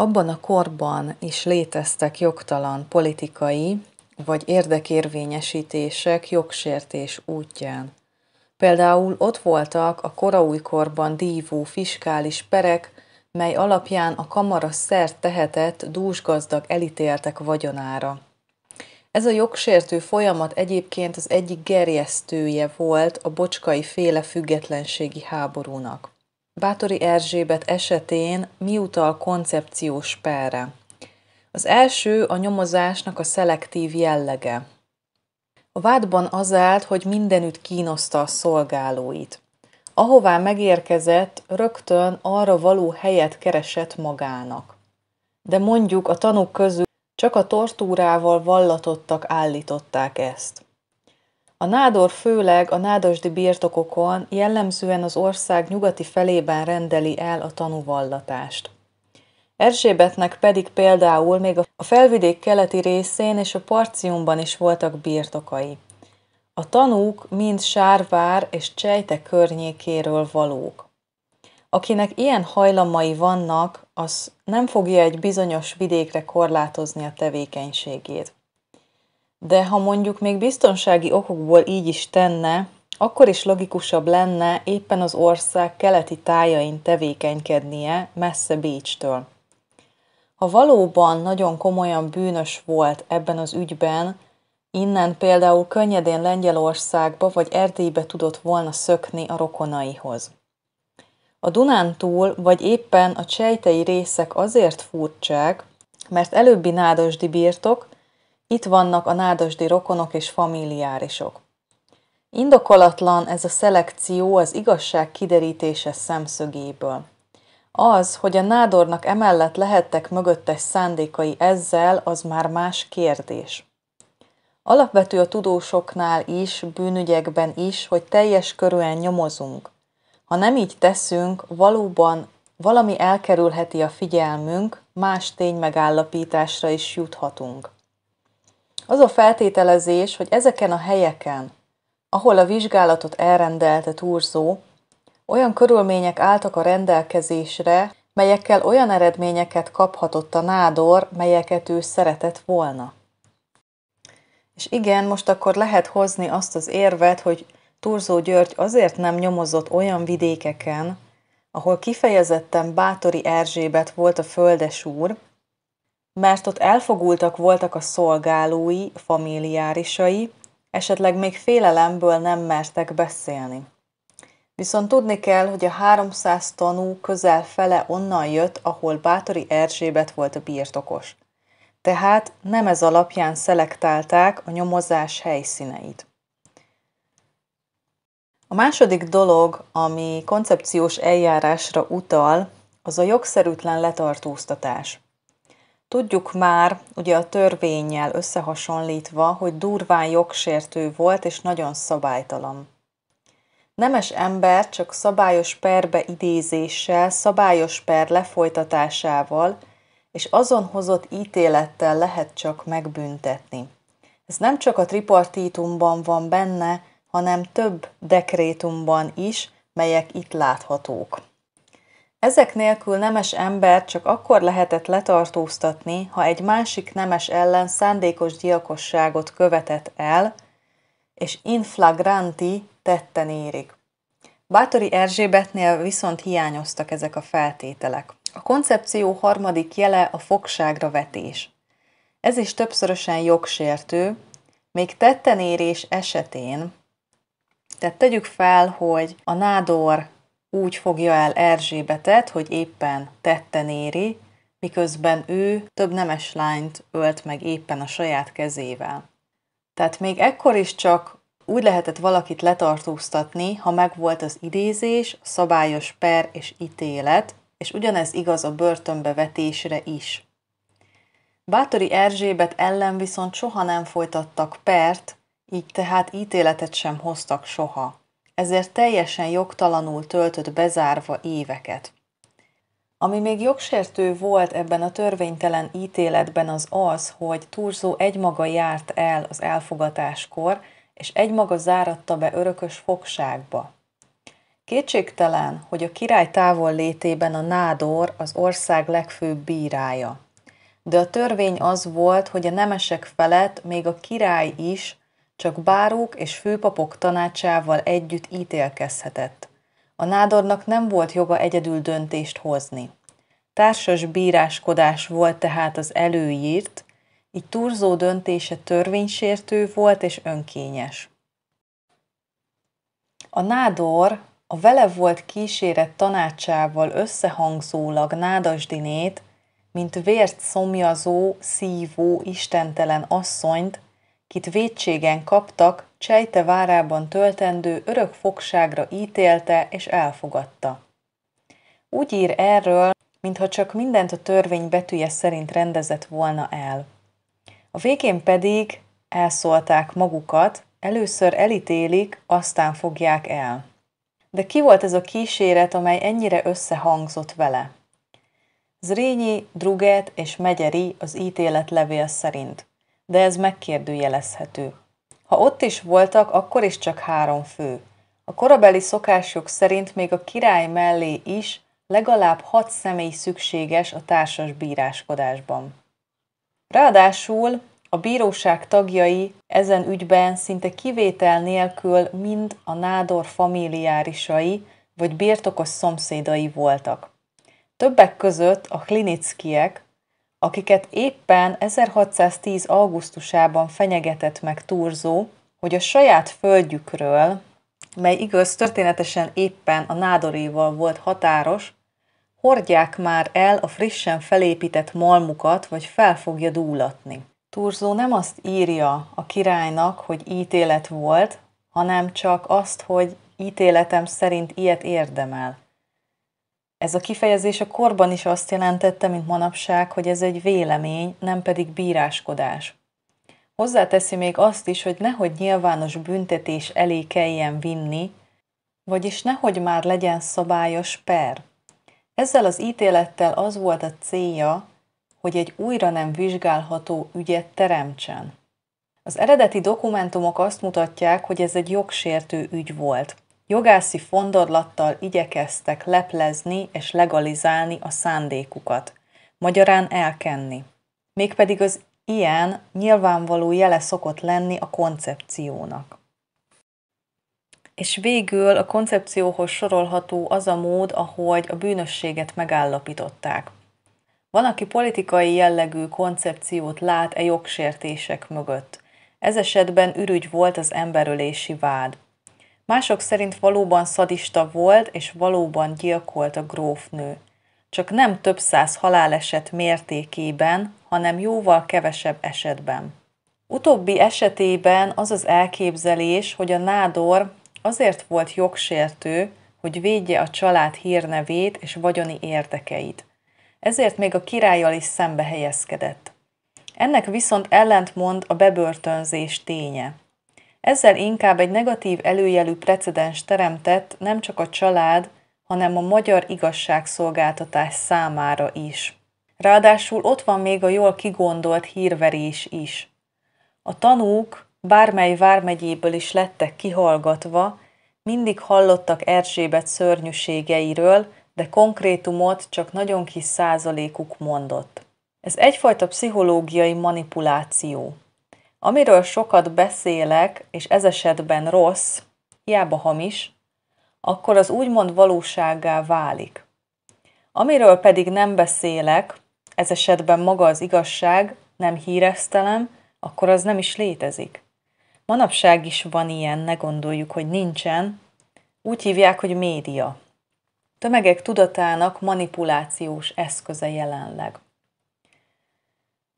Abban a korban is léteztek jogtalan politikai vagy érdekérvényesítések jogsértés útján. Például ott voltak a koraújkorban dívó fiskális perek, mely alapján a kamara szert tehetett dúsgazdag elítéltek vagyonára. Ez a jogsértő folyamat egyébként az egyik gerjesztője volt a bocskai féle függetlenségi háborúnak. Bátori Erzsébet esetén mi utal koncepciós perre? Az első a nyomozásnak a szelektív jellege. A vádban az állt, hogy mindenütt kínoszta a szolgálóit. Ahová megérkezett, rögtön arra való helyet keresett magának. De mondjuk a tanúk közül csak a tortúrával vallatottak állították ezt. A nádor főleg a nádasdi birtokokon, jellemzően az ország nyugati felében rendeli el a tanúvallatást. Erzsébetnek pedig például még a felvidék keleti részén és a Parciumban is voltak birtokai. A tanúk mind Sárvár és Csejte környékéről valók. Akinek ilyen hajlamai vannak, az nem fogja egy bizonyos vidékre korlátozni a tevékenységét. De ha mondjuk még biztonsági okokból így is tenne, akkor is logikusabb lenne éppen az ország keleti tájain tevékenykednie messze Bécstől. Ha valóban nagyon komolyan bűnös volt ebben az ügyben, innen például könnyedén Lengyelországba vagy Erdélybe tudott volna szökni a rokonaihoz. A Dunán túl, vagy éppen a csejtei részek azért furcsák, mert előbbi nádosdi birtok itt vannak a nádasdi rokonok és familiárisok. Indokolatlan ez a szelekció az igazság kiderítése szemszögéből. Az, hogy a nádornak emellett lehettek mögöttes szándékai ezzel, az már más kérdés. Alapvető a tudósoknál is, bűnügyekben is, hogy teljes körűen nyomozunk. Ha nem így teszünk, valóban valami elkerülheti a figyelmünk, más megállapításra is juthatunk. Az a feltételezés, hogy ezeken a helyeken, ahol a vizsgálatot elrendelte túrzó, olyan körülmények álltak a rendelkezésre, melyekkel olyan eredményeket kaphatott a nádor, melyeket ő szeretett volna. És igen, most akkor lehet hozni azt az érvet, hogy Turzó György azért nem nyomozott olyan vidékeken, ahol kifejezetten Bátori Erzsébet volt a földesúr, mert ott elfogultak voltak a szolgálói, familiárisai, esetleg még félelemből nem mertek beszélni. Viszont tudni kell, hogy a 300 tanú közel fele onnan jött, ahol Bátori Erzsébet volt a birtokos. Tehát nem ez alapján szelektálták a nyomozás helyszíneit. A második dolog, ami koncepciós eljárásra utal, az a jogszerűtlen letartóztatás. Tudjuk már, ugye a törvényjel összehasonlítva, hogy durván jogsértő volt és nagyon szabálytalan. Nemes ember csak szabályos perbe idézéssel, szabályos per lefolytatásával és azon hozott ítélettel lehet csak megbüntetni. Ez nem csak a tripartítumban van benne, hanem több dekrétumban is, melyek itt láthatók. Ezek nélkül nemes ember csak akkor lehetett letartóztatni, ha egy másik nemes ellen szándékos gyilkosságot követett el, és inflagranti tetten érik. Bátori Erzsébetnél viszont hiányoztak ezek a feltételek. A koncepció harmadik jele a fogságra vetés. Ez is többszörösen jogsértő, még tettenérés esetén, tehát tegyük fel, hogy a nádor úgy fogja el Erzsébetet, hogy éppen tetten éri, miközben ő több nemes lányt ölt meg éppen a saját kezével. Tehát még ekkor is csak úgy lehetett valakit letartóztatni, ha megvolt az idézés, szabályos per és ítélet, és ugyanez igaz a börtönbe vetésre is. Bátori Erzsébet ellen viszont soha nem folytattak pert, így tehát ítéletet sem hoztak soha ezért teljesen jogtalanul töltött bezárva éveket. Ami még jogsértő volt ebben a törvénytelen ítéletben az az, hogy Turzó egymaga járt el az elfogatáskor, és egymaga záratta be örökös fogságba. Kétségtelen, hogy a király távol létében a nádor az ország legfőbb bírája. De a törvény az volt, hogy a nemesek felett még a király is csak bárók és főpapok tanácsával együtt ítélkezhetett. A nádornak nem volt joga egyedül döntést hozni. Társas bíráskodás volt tehát az előírt, így turzó döntése törvénysértő volt és önkényes. A nádor a vele volt kíséret tanácsával összehangzólag nádasdinét, mint vért szomjazó, szívó, istentelen asszonyt kit vétségen kaptak, Csejte várában töltendő örök fogságra ítélte és elfogadta. Úgy ír erről, mintha csak mindent a törvény betűje szerint rendezett volna el. A végén pedig elszólták magukat, először elítélik, aztán fogják el. De ki volt ez a kíséret, amely ennyire összehangzott vele? Zrényi, Druget és Megyeri az ítéletlevél szerint de ez megkérdőjelezhető. Ha ott is voltak, akkor is csak három fő. A korabeli szokások szerint még a király mellé is legalább hat személy szükséges a társas bíráskodásban. Ráadásul a bíróság tagjai ezen ügyben szinte kivétel nélkül mind a nádor familiárisai vagy birtokos szomszédai voltak. Többek között a klinickiek, akiket éppen 1610. augusztusában fenyegetett meg Turzó, hogy a saját földjükről, mely igaz történetesen éppen a nádoréval volt határos, hordják már el a frissen felépített malmukat, vagy fel fogja dúlatni. Turzó nem azt írja a királynak, hogy ítélet volt, hanem csak azt, hogy ítéletem szerint ilyet érdemel. Ez a kifejezés a korban is azt jelentette, mint manapság, hogy ez egy vélemény, nem pedig bíráskodás. Hozzáteszi még azt is, hogy nehogy nyilvános büntetés elé kelljen vinni, vagyis nehogy már legyen szabályos per. Ezzel az ítélettel az volt a célja, hogy egy újra nem vizsgálható ügyet teremtsen. Az eredeti dokumentumok azt mutatják, hogy ez egy jogsértő ügy volt – Jogászi fondorlattal igyekeztek leplezni és legalizálni a szándékukat, magyarán elkenni. Mégpedig az ilyen nyilvánvaló jele szokott lenni a koncepciónak. És végül a koncepcióhoz sorolható az a mód, ahogy a bűnösséget megállapították. Van, aki politikai jellegű koncepciót lát e jogsértések mögött. Ez esetben ürügy volt az emberölési vád. Mások szerint valóban szadista volt, és valóban gyilkolt a grófnő. Csak nem több száz haláleset mértékében, hanem jóval kevesebb esetben. Utóbbi esetében az az elképzelés, hogy a nádor azért volt jogsértő, hogy védje a család hírnevét és vagyoni érdekeit. Ezért még a királlyal is szembe helyezkedett. Ennek viszont ellentmond a bebörtönzés ténye. Ezzel inkább egy negatív előjelű precedens teremtett nem csak a család, hanem a magyar igazságszolgáltatás számára is. Ráadásul ott van még a jól kigondolt hírverés is. A tanúk bármely vármegyéből is lettek kihallgatva, mindig hallottak Erzsébet szörnyűségeiről, de konkrétumot csak nagyon kis százalékuk mondott. Ez egyfajta pszichológiai manipuláció. Amiről sokat beszélek, és ez esetben rossz, hiába hamis, akkor az úgymond valósággá válik. Amiről pedig nem beszélek, ez esetben maga az igazság, nem híresztelem, akkor az nem is létezik. Manapság is van ilyen, ne gondoljuk, hogy nincsen. Úgy hívják, hogy média. Tömegek tudatának manipulációs eszköze jelenleg.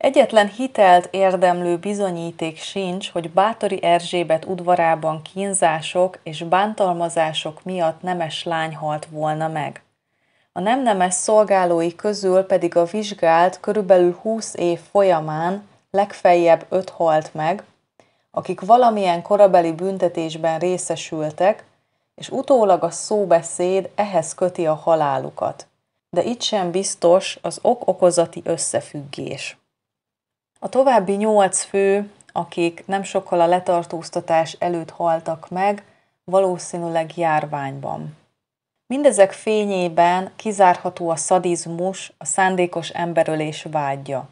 Egyetlen hitelt érdemlő bizonyíték sincs, hogy Bátori Erzsébet udvarában kínzások és bántalmazások miatt nemes lány halt volna meg. A nem nemes szolgálói közül pedig a vizsgált körülbelül 20 év folyamán legfeljebb 5 halt meg, akik valamilyen korabeli büntetésben részesültek, és utólag a szóbeszéd ehhez köti a halálukat. De itt sem biztos az ok-okozati összefüggés. A további nyolc fő, akik nem sokkal a letartóztatás előtt haltak meg, valószínűleg járványban. Mindezek fényében kizárható a szadizmus, a szándékos emberölés vágya.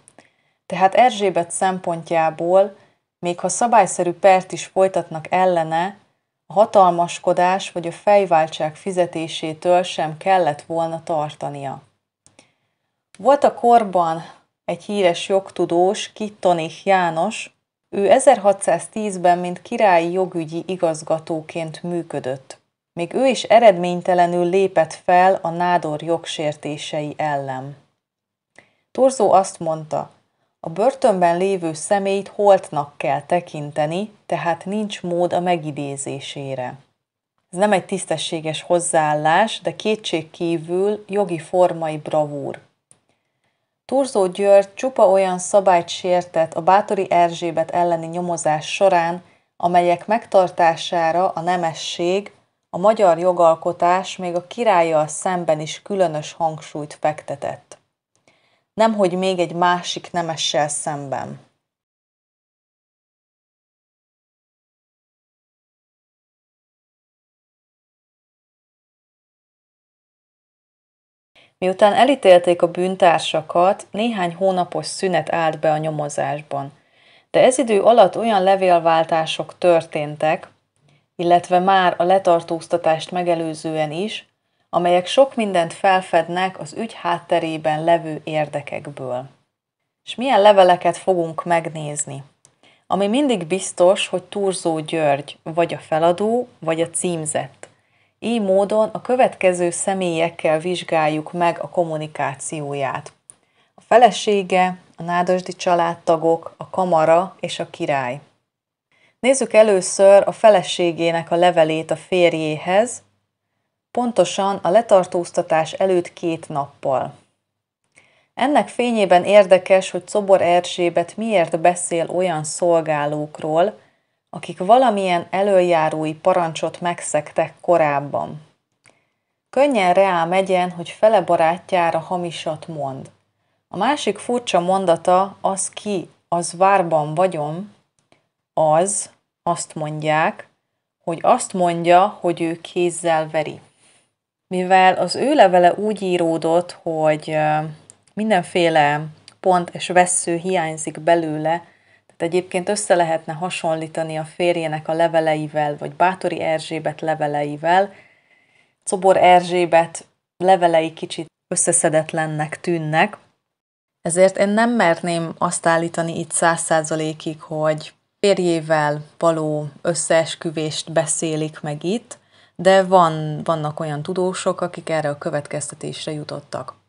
Tehát Erzsébet szempontjából, még ha szabályszerű pert is folytatnak ellene, a hatalmaskodás vagy a fejváltság fizetésétől sem kellett volna tartania. Volt a korban egy híres jogtudós, Kittonich János, ő 1610-ben, mint királyi jogügyi igazgatóként működött. Még ő is eredménytelenül lépett fel a nádor jogsértései ellen. Torzó azt mondta, a börtönben lévő személyt holtnak kell tekinteni, tehát nincs mód a megidézésére. Ez nem egy tisztességes hozzáállás, de kétség kívül jogi formai bravúr. Turzó György csupa olyan szabályt sértett a Bátori Erzsébet elleni nyomozás során, amelyek megtartására a nemesség, a magyar jogalkotás még a királlyal szemben is különös hangsúlyt fektetett. Nemhogy még egy másik nemessel szemben. Miután elítélték a bűntársakat, néhány hónapos szünet állt be a nyomozásban. De ez idő alatt olyan levélváltások történtek, illetve már a letartóztatást megelőzően is, amelyek sok mindent felfednek az ügy hátterében levő érdekekből. És milyen leveleket fogunk megnézni? Ami mindig biztos, hogy Turzó György vagy a feladó, vagy a címzett. Így módon a következő személyekkel vizsgáljuk meg a kommunikációját. A felesége, a nádasdi családtagok, a kamara és a király. Nézzük először a feleségének a levelét a férjéhez, pontosan a letartóztatás előtt két nappal. Ennek fényében érdekes, hogy Szobor Erzsébet miért beszél olyan szolgálókról, akik valamilyen előjárói parancsot megszektek korábban. Könnyen reá megyen, hogy fele barátjára hamisat mond. A másik furcsa mondata az ki, az várban vagyom, az, azt mondják, hogy azt mondja, hogy ő kézzel veri. Mivel az ő levele úgy íródott, hogy mindenféle pont és vesző hiányzik belőle, de egyébként össze lehetne hasonlítani a férjének a leveleivel, vagy Bátori Erzsébet leveleivel. Czobor Erzsébet levelei kicsit összeszedetlennek tűnnek, ezért én nem merném azt állítani itt száz százalékig, hogy férjével való összeesküvést beszélik meg itt, de van, vannak olyan tudósok, akik erre a következtetésre jutottak.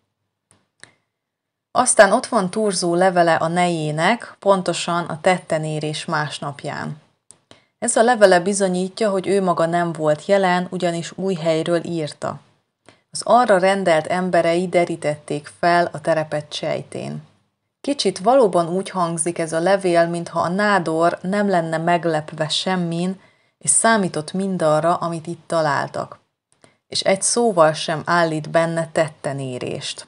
Aztán ott van Turzó levele a nejének, pontosan a tettenérés másnapján. Ez a levele bizonyítja, hogy ő maga nem volt jelen, ugyanis új helyről írta. Az arra rendelt emberei derítették fel a terepet sejtén. Kicsit valóban úgy hangzik ez a levél, mintha a nádor nem lenne meglepve semmin, és számított mindarra, amit itt találtak. És egy szóval sem állít benne tettenérést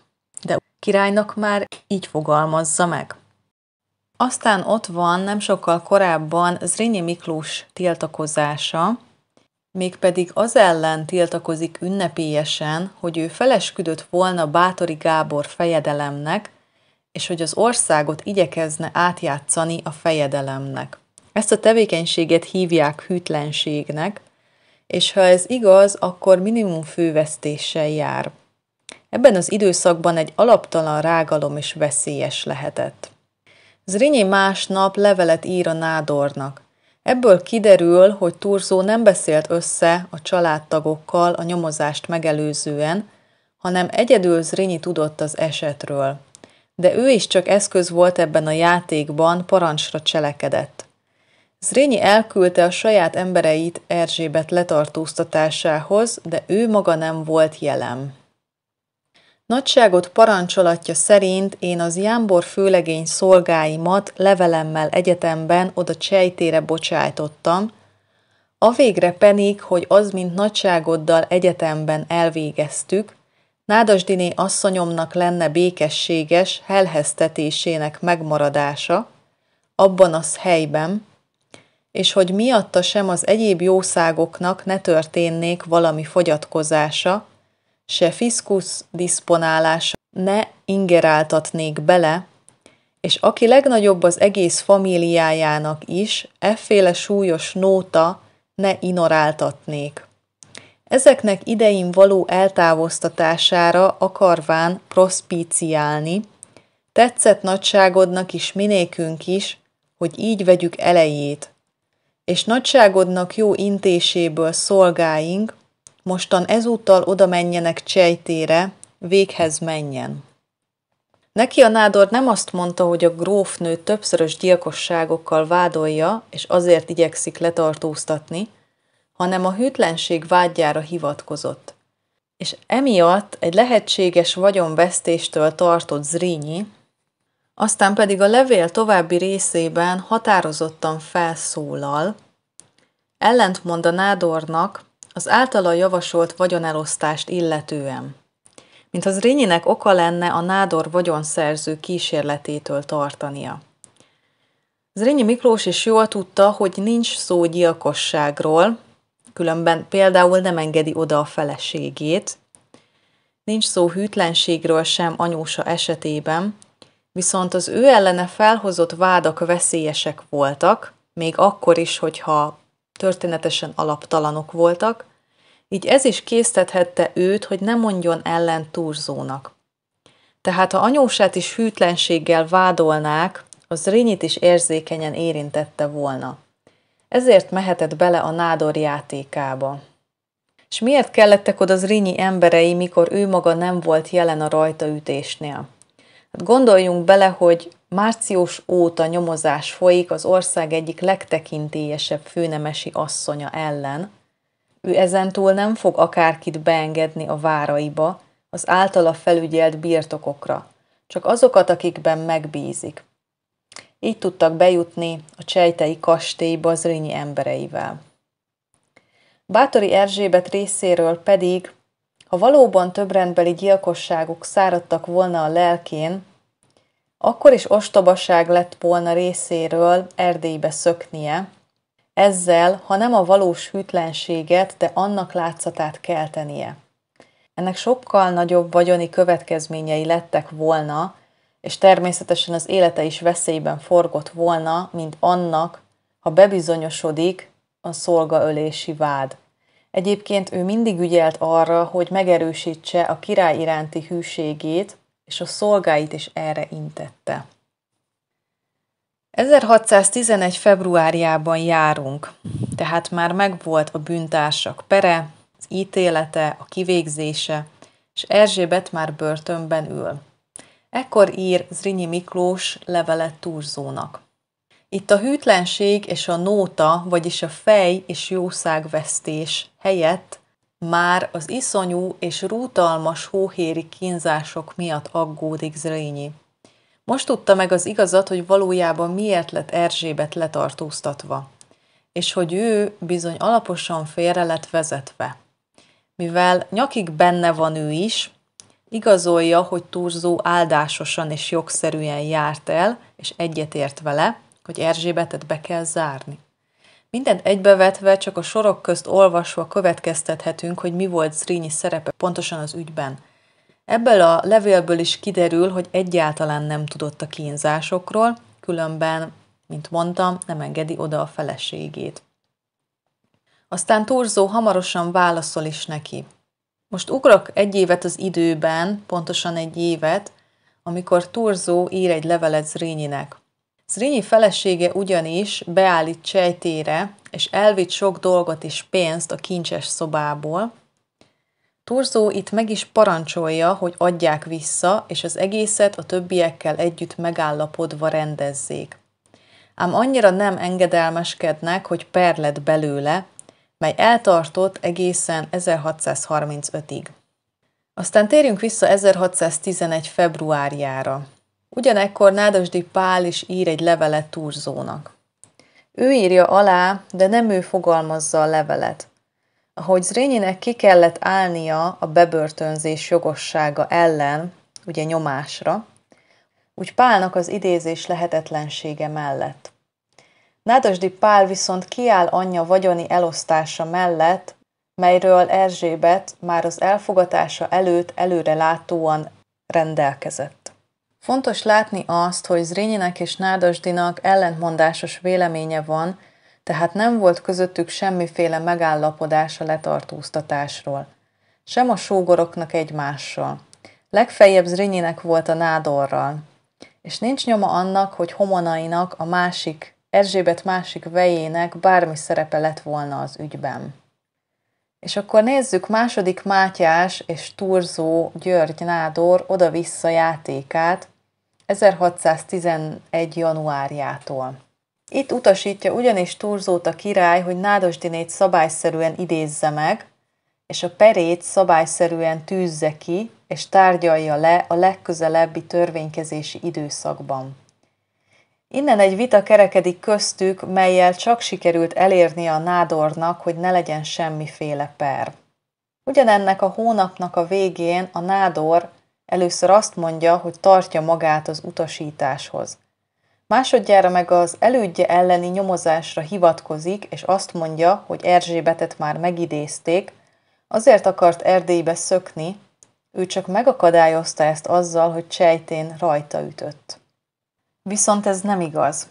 királynak már így fogalmazza meg. Aztán ott van nem sokkal korábban Zrínyi Miklós tiltakozása, mégpedig az ellen tiltakozik ünnepélyesen, hogy ő felesküdött volna Bátori Gábor fejedelemnek, és hogy az országot igyekezne átjátszani a fejedelemnek. Ezt a tevékenységet hívják hűtlenségnek, és ha ez igaz, akkor minimum fővesztéssel jár. Ebben az időszakban egy alaptalan rágalom is veszélyes lehetett. Zrinyi másnap levelet ír a nádornak. Ebből kiderül, hogy Turzó nem beszélt össze a családtagokkal a nyomozást megelőzően, hanem egyedül Zrinyi tudott az esetről. De ő is csak eszköz volt ebben a játékban, parancsra cselekedett. Zrényi elküldte a saját embereit Erzsébet letartóztatásához, de ő maga nem volt jelen. Nagyságot parancsolatja szerint én az Jámbor főlegény szolgáimat levelemmel egyetemben oda csejtére bocsájtottam, a végre pedig, hogy az, mint nagyságoddal egyetemben elvégeztük, Nádasdiné asszonyomnak lenne békességes helheztetésének megmaradása, abban az helyben, és hogy miatta sem az egyéb jószágoknak ne történnék valami fogyatkozása, se fiszkusz diszponálása ne ingeráltatnék bele, és aki legnagyobb az egész familiájának is, efféle súlyos nóta ne inoráltatnék. Ezeknek idején való eltávoztatására akarván prospíciálni, tetszett nagyságodnak is minékünk is, hogy így vegyük elejét, és nagyságodnak jó intéséből szolgáink, mostan ezúttal oda menjenek Csejtére, véghez menjen. Neki a nádor nem azt mondta, hogy a grófnő többszörös gyilkosságokkal vádolja, és azért igyekszik letartóztatni, hanem a hűtlenség vágyára hivatkozott. És emiatt egy lehetséges vagyonvesztéstől tartott Zrínyi, aztán pedig a levél további részében határozottan felszólal, ellentmond a nádornak, az általa javasolt vagyonelosztást illetően. Mint az Rényinek oka lenne a nádor vagyonszerző kísérletétől tartania. Zrínyi Miklós is jól tudta, hogy nincs szó gyilkosságról, különben például nem engedi oda a feleségét, nincs szó hűtlenségről sem anyósa esetében, viszont az ő ellene felhozott vádak veszélyesek voltak, még akkor is, hogyha történetesen alaptalanok voltak, így ez is késztethette őt, hogy ne mondjon ellen túrzónak. Tehát ha anyósát is hűtlenséggel vádolnák, az Rényit is érzékenyen érintette volna. Ezért mehetett bele a nádor játékába. És miért kellettek oda az Rényi emberei, mikor ő maga nem volt jelen a rajtaütésnél? Hát gondoljunk bele, hogy Március óta nyomozás folyik az ország egyik legtekintélyesebb főnemesi asszonya ellen. Ő ezentúl nem fog akárkit beengedni a váraiba, az általa felügyelt birtokokra, csak azokat, akikben megbízik. Így tudtak bejutni a csejtei kastélyba bazrényi embereivel. Bátori Erzsébet részéről pedig, ha valóban többrendbeli gyilkosságok száradtak volna a lelkén, akkor is ostobaság lett volna részéről Erdélybe szöknie, ezzel, ha nem a valós hűtlenséget, de annak látszatát keltenie. Ennek sokkal nagyobb vagyoni következményei lettek volna, és természetesen az élete is veszélyben forgott volna, mint annak, ha bebizonyosodik a szolgaölési vád. Egyébként ő mindig ügyelt arra, hogy megerősítse a király iránti hűségét, és a szolgáit is erre intette. 1611. februárjában járunk, tehát már megvolt a bűntársak pere, az ítélete, a kivégzése, és Erzsébet már börtönben ül. Ekkor ír Zrinyi Miklós levelet Turzónak. Itt a hűtlenség és a nóta, vagyis a fej és jószágvesztés helyett már az iszonyú és rútalmas hóhéri kínzások miatt aggódik Zrínyi. Most tudta meg az igazat, hogy valójában miért lett Erzsébet letartóztatva, és hogy ő bizony alaposan félre lett vezetve. Mivel nyakig benne van ő is, igazolja, hogy Turzó áldásosan és jogszerűen járt el, és egyetért vele, hogy Erzsébetet be kell zárni. Mindent egybevetve, csak a sorok közt olvasva következtethetünk, hogy mi volt Zrínyi szerepe pontosan az ügyben. Ebből a levélből is kiderül, hogy egyáltalán nem tudott a kínzásokról, különben, mint mondtam, nem engedi oda a feleségét. Aztán Torzó hamarosan válaszol is neki. Most ugrok egy évet az időben, pontosan egy évet, amikor Torzó ír egy levelet Zrínyinek. Srinyi felesége ugyanis beállít csejtére, és elvitt sok dolgot és pénzt a kincses szobából. Turzó itt meg is parancsolja, hogy adják vissza, és az egészet a többiekkel együtt megállapodva rendezzék. Ám annyira nem engedelmeskednek, hogy per lett belőle, mely eltartott egészen 1635-ig. Aztán térjünk vissza 1611. februárjára. Ugyanekkor Nádasdi Pál is ír egy levelet Turzónak. Ő írja alá, de nem ő fogalmazza a levelet. Ahogy Zrényinek ki kellett állnia a bebörtönzés jogossága ellen, ugye nyomásra, úgy Pálnak az idézés lehetetlensége mellett. Nádasdi Pál viszont kiáll anyja vagyoni elosztása mellett, melyről Erzsébet már az elfogatása előtt előre rendelkezett. Fontos látni azt, hogy Zrényinek és Nádasdinak ellentmondásos véleménye van, tehát nem volt közöttük semmiféle megállapodás a letartóztatásról. Sem a sógoroknak egymással. Legfeljebb Zrinyinek volt a nádorral. És nincs nyoma annak, hogy homonainak a másik, Erzsébet másik vejének bármi szerepe lett volna az ügyben. És akkor nézzük második Mátyás és Turzó György Nádor oda-vissza játékát, 1611. januárjától. Itt utasítja ugyanis Turzót a király, hogy Nádosdinét szabályszerűen idézze meg, és a perét szabályszerűen tűzze ki, és tárgyalja le a legközelebbi törvénykezési időszakban. Innen egy vita kerekedik köztük, melyel csak sikerült elérni a nádornak, hogy ne legyen semmiféle per. Ugyanennek a hónapnak a végén a nádor Először azt mondja, hogy tartja magát az utasításhoz. Másodjára meg az elődje elleni nyomozásra hivatkozik, és azt mondja, hogy Erzsébetet már megidézték, azért akart Erdélybe szökni, ő csak megakadályozta ezt azzal, hogy Csejtén rajta ütött. Viszont ez nem igaz.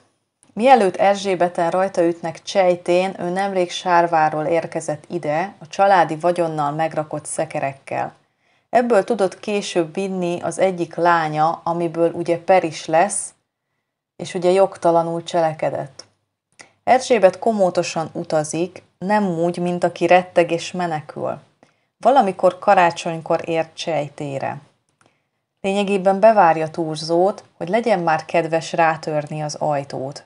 Mielőtt Erzsébeten rajta ütnek Csejtén, ő nemrég Sárváról érkezett ide, a családi vagyonnal megrakott szekerekkel. Ebből tudott később vinni az egyik lánya, amiből ugye Per is lesz, és ugye jogtalanul cselekedett. Erzsébet komótosan utazik, nem úgy, mint aki retteg és menekül. Valamikor karácsonykor ért sejtére. Lényegében bevárja túrzót, hogy legyen már kedves rátörni az ajtót.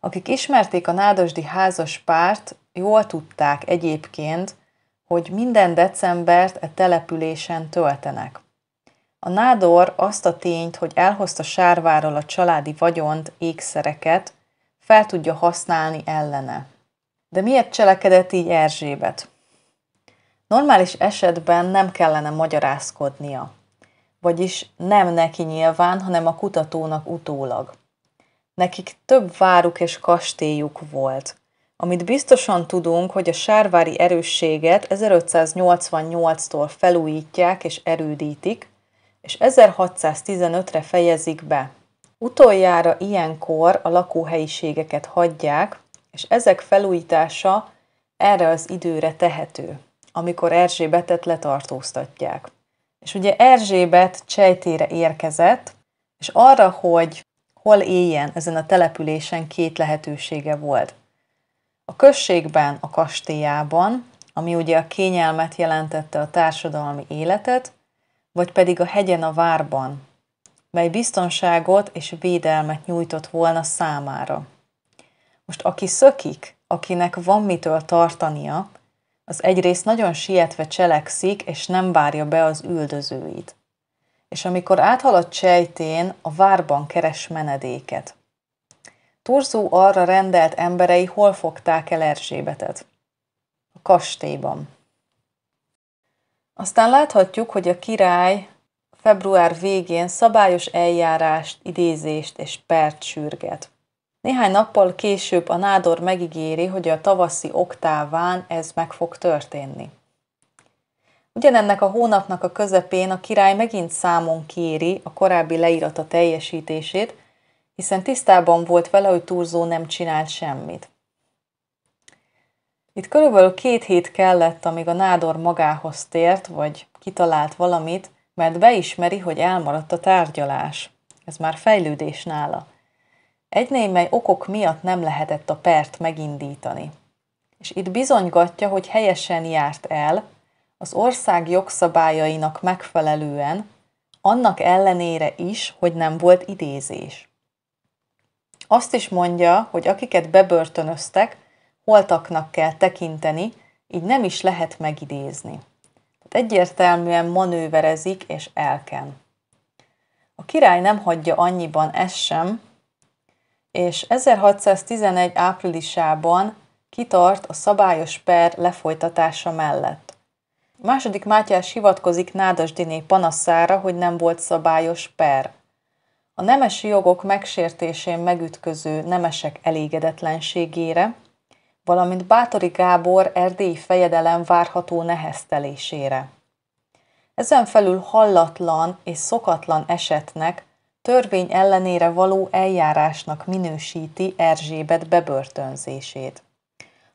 Akik ismerték a nádasdi házas párt, jól tudták egyébként, hogy minden decembert e településen töltenek. A nádor azt a tényt, hogy elhozta sárváról a családi vagyont, ékszereket, fel tudja használni ellene. De miért cselekedett így Erzsébet? Normális esetben nem kellene magyarázkodnia. Vagyis nem neki nyilván, hanem a kutatónak utólag. Nekik több váruk és kastélyuk volt, amit biztosan tudunk, hogy a sárvári erősséget 1588-tól felújítják és erődítik, és 1615-re fejezik be. Utoljára ilyenkor a lakóhelyiségeket hagyják, és ezek felújítása erre az időre tehető, amikor Erzsébetet letartóztatják. És ugye Erzsébet csejtére érkezett, és arra, hogy hol éljen ezen a településen két lehetősége volt. A községben, a kastélyában, ami ugye a kényelmet jelentette a társadalmi életet, vagy pedig a hegyen a várban, mely biztonságot és védelmet nyújtott volna számára. Most aki szökik, akinek van mitől tartania, az egyrészt nagyon sietve cselekszik, és nem várja be az üldözőit. És amikor áthalad sejtén, a várban keres menedéket – Turzó arra rendelt emberei hol fogták el Erzsébetet? A kastélyban. Aztán láthatjuk, hogy a király február végén szabályos eljárást, idézést és pert sürget. Néhány nappal később a nádor megígéri, hogy a tavaszi oktáván ez meg fog történni. Ugyanennek a hónapnak a közepén a király megint számon kéri a korábbi leírata teljesítését, hiszen tisztában volt vele, hogy Turzó nem csinált semmit. Itt körülbelül két hét kellett, amíg a nádor magához tért, vagy kitalált valamit, mert beismeri, hogy elmaradt a tárgyalás. Ez már fejlődés nála. Egy némely okok miatt nem lehetett a pert megindítani. És itt bizonygatja, hogy helyesen járt el, az ország jogszabályainak megfelelően, annak ellenére is, hogy nem volt idézés. Azt is mondja, hogy akiket bebörtönöztek, holtaknak kell tekinteni, így nem is lehet megidézni. Tehát egyértelműen manőverezik és elken. A király nem hagyja annyiban ez sem, és 1611 áprilisában kitart a szabályos per lefolytatása mellett. Második Mátyás hivatkozik Nádasdiné panaszára, hogy nem volt szabályos per a nemesi jogok megsértésén megütköző nemesek elégedetlenségére, valamint Bátori Gábor erdélyi fejedelem várható neheztelésére. Ezen felül hallatlan és szokatlan esetnek, törvény ellenére való eljárásnak minősíti Erzsébet bebörtönzését.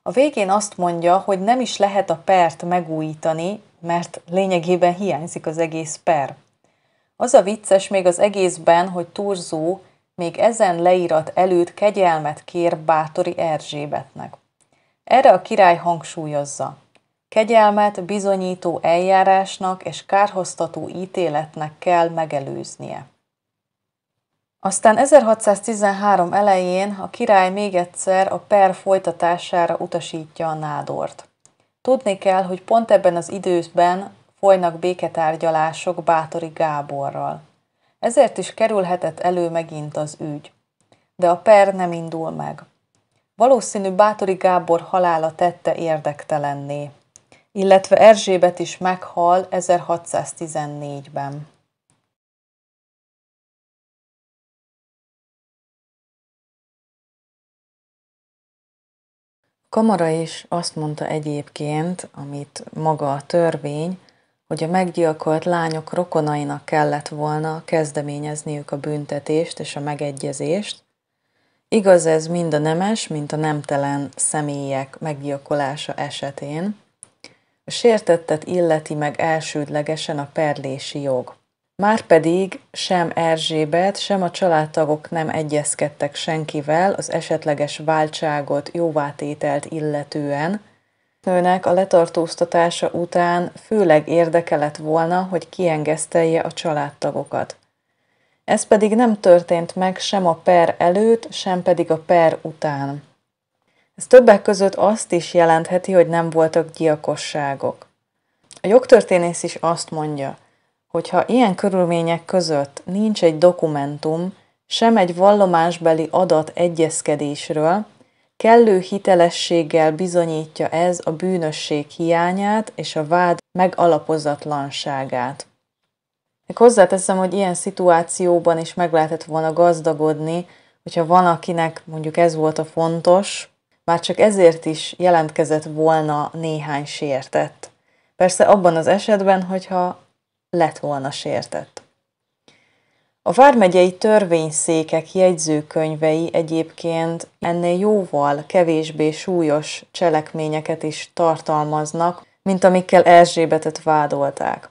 A végén azt mondja, hogy nem is lehet a pert megújítani, mert lényegében hiányzik az egész per – az a vicces még az egészben, hogy Turzó még ezen leírat előtt kegyelmet kér Bátori Erzsébetnek. Erre a király hangsúlyozza. Kegyelmet bizonyító eljárásnak és kárhoztató ítéletnek kell megelőznie. Aztán 1613 elején a király még egyszer a per folytatására utasítja a nádort. Tudni kell, hogy pont ebben az időben folynak béketárgyalások Bátori Gáborral. Ezért is kerülhetett elő megint az ügy. De a per nem indul meg. Valószínű Bátori Gábor halála tette érdektelenné, illetve Erzsébet is meghal 1614-ben. Kamara is azt mondta egyébként, amit maga a törvény, hogy a meggyilkolt lányok rokonainak kellett volna kezdeményezniük a büntetést és a megegyezést. Igaz ez mind a nemes, mint a nemtelen személyek meggyilkolása esetén. A sértettet illeti meg elsődlegesen a perlési jog. Márpedig sem Erzsébet, sem a családtagok nem egyezkedtek senkivel az esetleges váltságot, jóvátételt illetően, nőnek a letartóztatása után főleg érdeke lett volna, hogy kiengesztelje a családtagokat. Ez pedig nem történt meg sem a per előtt, sem pedig a per után. Ez többek között azt is jelentheti, hogy nem voltak gyilkosságok. A jogtörténész is azt mondja, hogy ha ilyen körülmények között nincs egy dokumentum, sem egy vallomásbeli adat egyezkedésről, Kellő hitelességgel bizonyítja ez a bűnösség hiányát és a vád megalapozatlanságát. Még hozzáteszem, hogy ilyen szituációban is meg lehetett volna gazdagodni, hogyha van, akinek mondjuk ez volt a fontos, már csak ezért is jelentkezett volna néhány sértett. Persze abban az esetben, hogyha lett volna sértett. A vármegyei törvényszékek jegyzőkönyvei egyébként ennél jóval kevésbé súlyos cselekményeket is tartalmaznak, mint amikkel Erzsébetet vádolták.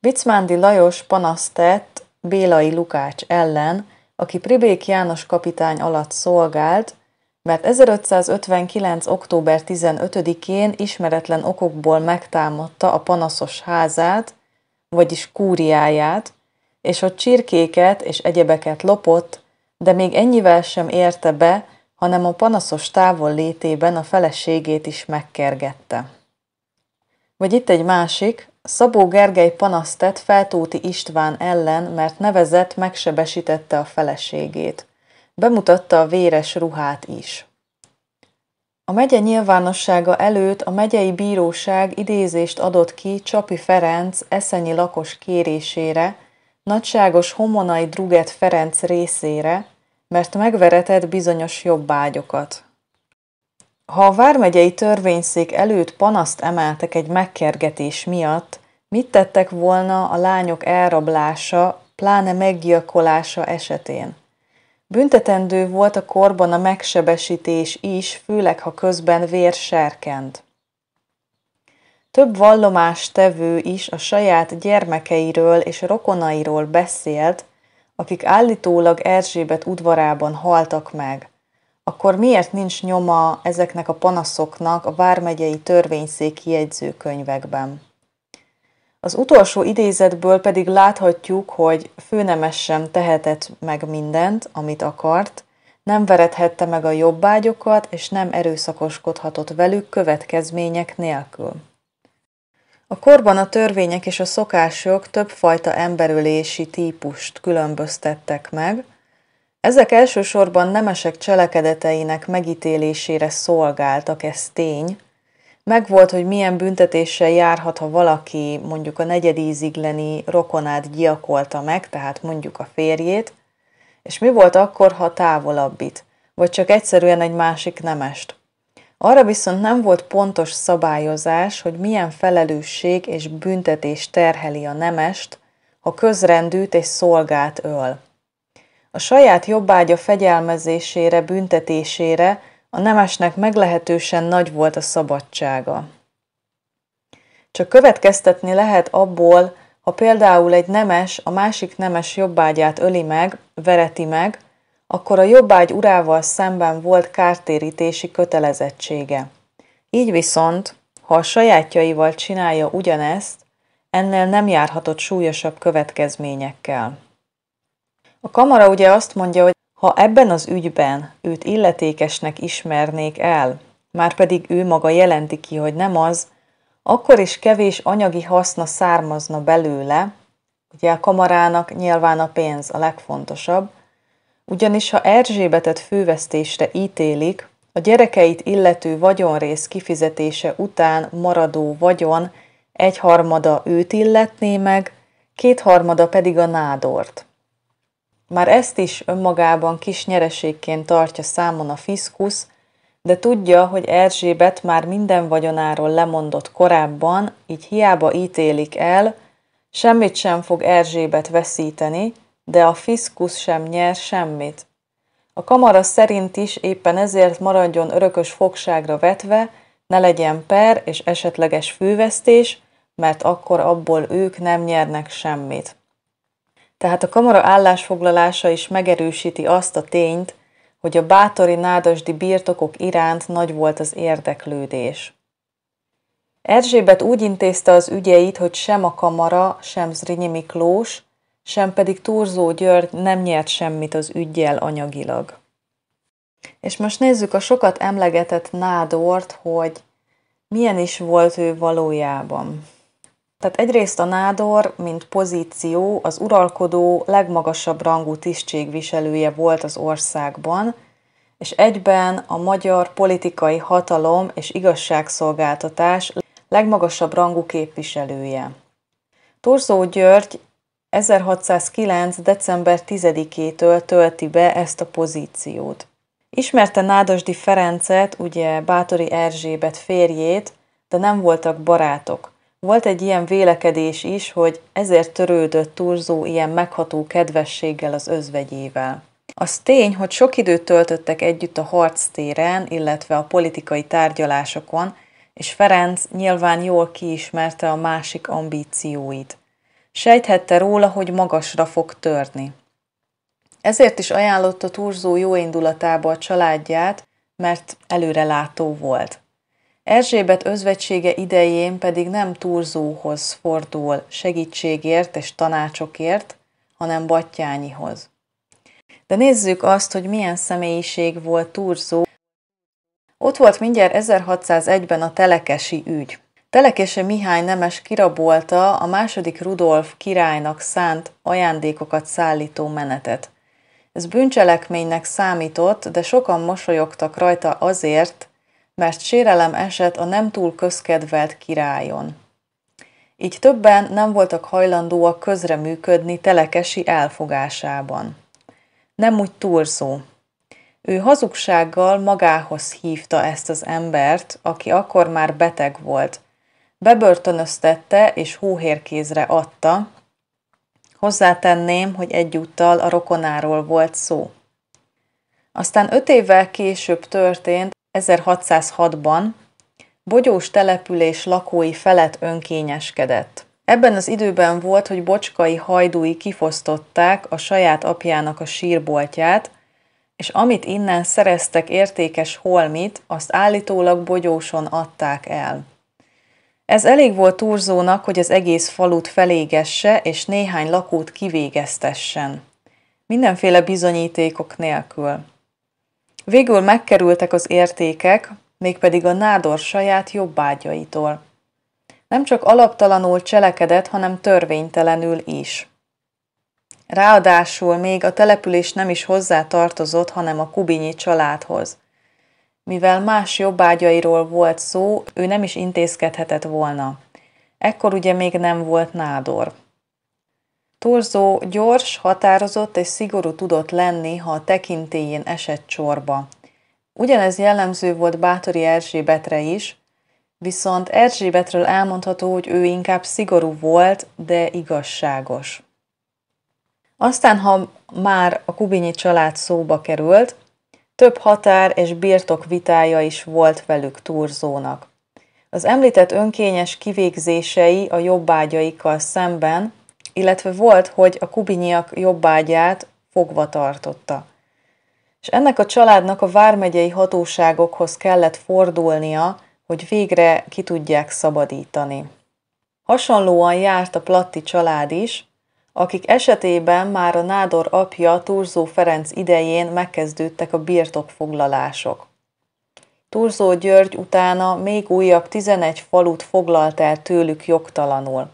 Vicmándi Lajos panaszt tett Bélai Lukács ellen, aki Pribék János kapitány alatt szolgált, mert 1559. október 15-én ismeretlen okokból megtámadta a panaszos házát, vagyis kúriáját, és ott csirkéket és egyebeket lopott, de még ennyivel sem érte be, hanem a panaszos távol létében a feleségét is megkergette. Vagy itt egy másik, Szabó Gergely panasztett Feltóti István ellen, mert nevezett megsebesítette a feleségét. Bemutatta a véres ruhát is. A megye nyilvánossága előtt a megyei bíróság idézést adott ki Csapi Ferenc eszenyi lakos kérésére, nagyságos homonai Druget Ferenc részére, mert megveretett bizonyos jobbágyokat. Ha a vármegyei törvényszék előtt panaszt emeltek egy megkergetés miatt, mit tettek volna a lányok elrablása, pláne meggyilkolása esetén? Büntetendő volt a korban a megsebesítés is, főleg ha közben vér serkent. Több vallomástevő is a saját gyermekeiről és rokonairól beszélt, akik állítólag Erzsébet udvarában haltak meg. Akkor miért nincs nyoma ezeknek a panaszoknak a vármegyei törvényszék jegyzőkönyvekben? Az utolsó idézetből pedig láthatjuk, hogy főnemes sem tehetett meg mindent, amit akart, nem verethette meg a jobbágyokat, és nem erőszakoskodhatott velük következmények nélkül. A korban a törvények és a szokások többfajta emberülési típust különböztettek meg, ezek elsősorban nemesek cselekedeteinek megítélésére szolgáltak, ez tény. Megvolt, hogy milyen büntetéssel járhat, ha valaki mondjuk a negyedízigleni rokonát gyakolta meg, tehát mondjuk a férjét, és mi volt akkor, ha távolabbit, vagy csak egyszerűen egy másik nemest. Arra viszont nem volt pontos szabályozás, hogy milyen felelősség és büntetés terheli a nemest, ha közrendűt és szolgát öl. A saját jobbágya fegyelmezésére, büntetésére a nemesnek meglehetősen nagy volt a szabadsága. Csak következtetni lehet abból, ha például egy nemes a másik nemes jobbágyát öli meg, vereti meg, akkor a jobbágy urával szemben volt kártérítési kötelezettsége. Így viszont, ha a sajátjaival csinálja ugyanezt, ennél nem járhatott súlyosabb következményekkel. A kamara ugye azt mondja, hogy ha ebben az ügyben őt illetékesnek ismernék el, már pedig ő maga jelenti ki, hogy nem az, akkor is kevés anyagi haszna származna belőle, ugye a kamarának nyilván a pénz a legfontosabb, ugyanis ha Erzsébetet fővesztésre ítélik, a gyerekeit illető vagyonrész kifizetése után maradó vagyon egyharmada őt illetné meg, kétharmada pedig a nádort. Már ezt is önmagában kis nyereségként tartja számon a fiszkusz, de tudja, hogy Erzsébet már minden vagyonáról lemondott korábban, így hiába ítélik el, semmit sem fog Erzsébet veszíteni, de a fiszkusz sem nyer semmit. A kamara szerint is éppen ezért maradjon örökös fogságra vetve, ne legyen per és esetleges fűvesztés, mert akkor abból ők nem nyernek semmit. Tehát a kamara állásfoglalása is megerősíti azt a tényt, hogy a bátori nádasdi birtokok iránt nagy volt az érdeklődés. Erzsébet úgy intézte az ügyeit, hogy sem a kamara, sem Zrinyi Miklós sem pedig Turzó György nem nyert semmit az ügyjel anyagilag. És most nézzük a sokat emlegetett nádort, hogy milyen is volt ő valójában. Tehát egyrészt a nádor, mint pozíció, az uralkodó legmagasabb rangú tisztségviselője volt az országban, és egyben a magyar politikai hatalom és igazságszolgáltatás legmagasabb rangú képviselője. Torzó György 1609. december 10-től tölti be ezt a pozíciót. Ismerte Nádasdi Ferencet, ugye Bátori Erzsébet férjét, de nem voltak barátok. Volt egy ilyen vélekedés is, hogy ezért törődött Turzó ilyen megható kedvességgel az özvegyével. Az tény, hogy sok időt töltöttek együtt a harctéren, illetve a politikai tárgyalásokon, és Ferenc nyilván jól kiismerte a másik ambícióit. Sejthette róla, hogy magasra fog törni. Ezért is ajánlotta jó jóindulatába a családját, mert előrelátó volt. Erzsébet özvegysége idején pedig nem túrzóhoz fordul segítségért és tanácsokért, hanem Battyányihoz. De nézzük azt, hogy milyen személyiség volt túrzó. Ott volt mindjárt 1601-ben a telekesi ügy. Telekese Mihály nemes kirabolta a második Rudolf királynak szánt ajándékokat szállító menetet. Ez bűncselekménynek számított, de sokan mosolyogtak rajta azért, mert sérelem esett a nem túl közkedvelt királyon. Így többen nem voltak hajlandóak közreműködni telekesi elfogásában. Nem úgy túlzó. Ő hazugsággal magához hívta ezt az embert, aki akkor már beteg volt – bebörtönöztette és hóhérkézre adta. Hozzátenném, hogy egyúttal a rokonáról volt szó. Aztán öt évvel később történt, 1606-ban, Bogyós település lakói felett önkényeskedett. Ebben az időben volt, hogy bocskai hajdúi kifosztották a saját apjának a sírboltját, és amit innen szereztek értékes holmit, azt állítólag bogyóson adták el. Ez elég volt Turzónak, hogy az egész falut felégesse és néhány lakót kivégeztessen. Mindenféle bizonyítékok nélkül. Végül megkerültek az értékek, mégpedig a nádor saját jobbágyaitól. Nem csak alaptalanul cselekedett, hanem törvénytelenül is. Ráadásul még a település nem is hozzá tartozott, hanem a Kubinyi családhoz. Mivel más jobbágyairól volt szó, ő nem is intézkedhetett volna. Ekkor ugye még nem volt nádor. Torzó gyors, határozott és szigorú tudott lenni, ha a tekintélyén esett csorba. Ugyanez jellemző volt Bátori Erzsébetre is, viszont Erzsébetről elmondható, hogy ő inkább szigorú volt, de igazságos. Aztán, ha már a Kubinyi család szóba került, több határ és birtok vitája is volt velük Turzónak. Az említett önkényes kivégzései a jobbágyaikkal szemben, illetve volt, hogy a kubinyiak jobbágyát fogva tartotta. És ennek a családnak a vármegyei hatóságokhoz kellett fordulnia, hogy végre ki tudják szabadítani. Hasonlóan járt a Platti család is, akik esetében már a Nádor apja Turzó Ferenc idején megkezdődtek a birtokfoglalások. Turzó György utána még újabb 11 falut foglalt el tőlük jogtalanul.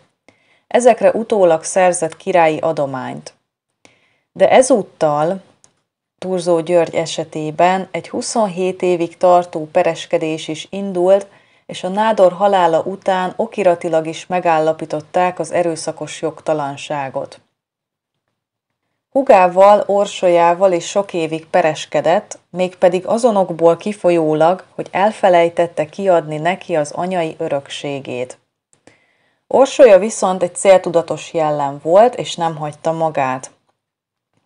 Ezekre utólag szerzett királyi adományt. De ezúttal Turzó György esetében egy 27 évig tartó pereskedés is indult, és a nádor halála után okiratilag is megállapították az erőszakos jogtalanságot. Hugával, orsolyával és sok évig pereskedett, mégpedig azonokból kifolyólag, hogy elfelejtette kiadni neki az anyai örökségét. Orsolya viszont egy céltudatos jellem volt, és nem hagyta magát.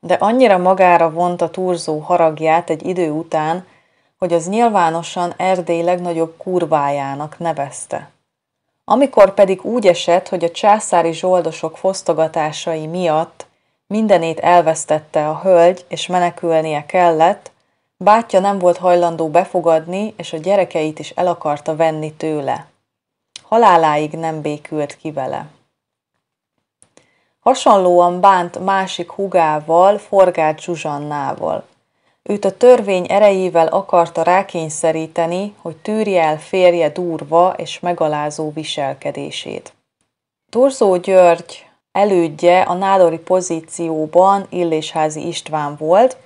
De annyira magára vonta turzó haragját egy idő után, hogy az nyilvánosan Erdély legnagyobb kurvájának nevezte. Amikor pedig úgy esett, hogy a császári zsoldosok fosztogatásai miatt mindenét elvesztette a hölgy, és menekülnie kellett, bátyja nem volt hajlandó befogadni, és a gyerekeit is el akarta venni tőle. Haláláig nem békült ki vele. Hasonlóan bánt másik hugával, Forgács Zsuzsannával, Őt a törvény erejével akarta rákényszeríteni, hogy tűrje el férje durva és megalázó viselkedését. Torzó György elődje a nádori pozícióban Illésházi István volt,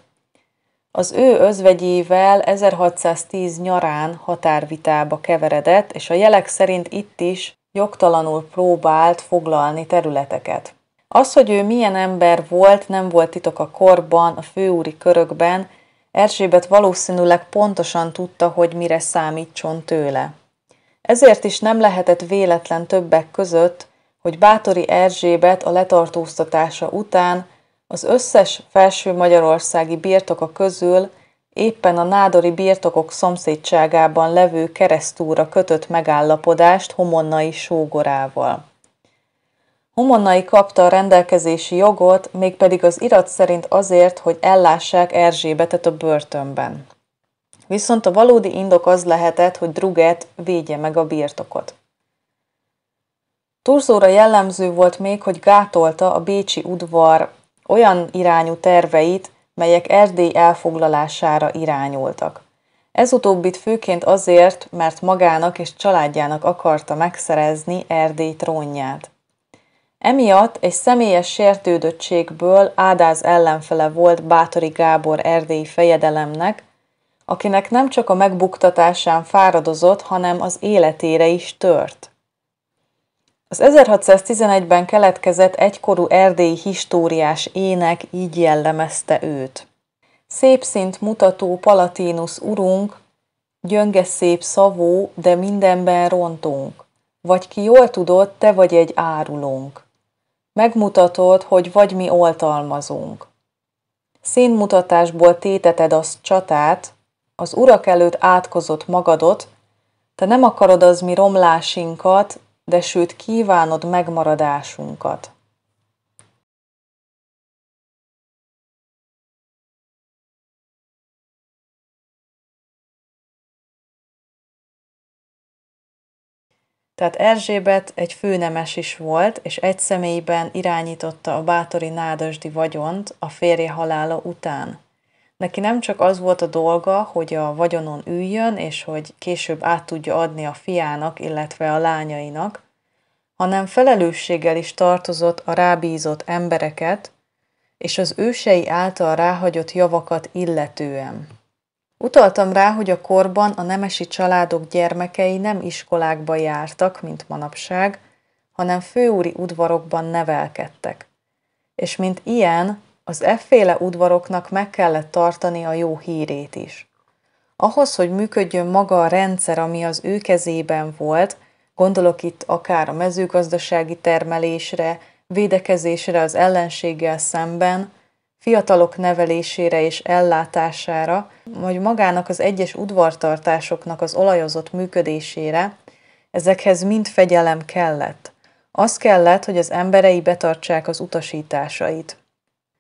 az ő özvegyével 1610 nyarán határvitába keveredett, és a jelek szerint itt is jogtalanul próbált foglalni területeket. Az, hogy ő milyen ember volt, nem volt titok a korban, a főúri körökben, Erzsébet valószínűleg pontosan tudta, hogy mire számítson tőle. Ezért is nem lehetett véletlen többek között, hogy Bátori Erzsébet a letartóztatása után az összes felső magyarországi birtoka közül éppen a nádori birtokok szomszédságában levő keresztúra kötött megállapodást homonnai sógorával. Homonnai kapta a rendelkezési jogot, mégpedig az irat szerint azért, hogy ellássák Erzsébetet a börtönben. Viszont a valódi indok az lehetett, hogy Druget védje meg a birtokot. Turzóra jellemző volt még, hogy gátolta a bécsi udvar olyan irányú terveit, melyek Erdély elfoglalására irányultak. Ez utóbbit főként azért, mert magának és családjának akarta megszerezni Erdély trónját. Emiatt egy személyes sértődöttségből Ádáz ellenfele volt Bátori Gábor erdélyi fejedelemnek, akinek nem csak a megbuktatásán fáradozott, hanem az életére is tört. Az 1611-ben keletkezett egykorú erdélyi históriás ének így jellemezte őt. Szép szint mutató Palatinus urunk, gyönge szép szavó, de mindenben rontunk. Vagy ki jól tudott, te vagy egy árulónk. Megmutatod, hogy vagy mi oltalmazunk. Színmutatásból téteted az csatát, az urak előtt átkozott magadot, te nem akarod az mi romlásinkat, de sőt kívánod megmaradásunkat. Tehát Erzsébet egy főnemes is volt, és egy személyben irányította a bátori nádasdi vagyont a férje halála után. Neki nem csak az volt a dolga, hogy a vagyonon üljön, és hogy később át tudja adni a fiának, illetve a lányainak, hanem felelősséggel is tartozott a rábízott embereket, és az ősei által ráhagyott javakat illetően. Utaltam rá, hogy a korban a nemesi családok gyermekei nem iskolákba jártak, mint manapság, hanem főúri udvarokban nevelkedtek. És mint ilyen, az efféle udvaroknak meg kellett tartani a jó hírét is. Ahhoz, hogy működjön maga a rendszer, ami az ő kezében volt, gondolok itt akár a mezőgazdasági termelésre, védekezésre az ellenséggel szemben – fiatalok nevelésére és ellátására, vagy magának az egyes udvartartásoknak az olajozott működésére, ezekhez mind fegyelem kellett. Az kellett, hogy az emberei betartsák az utasításait.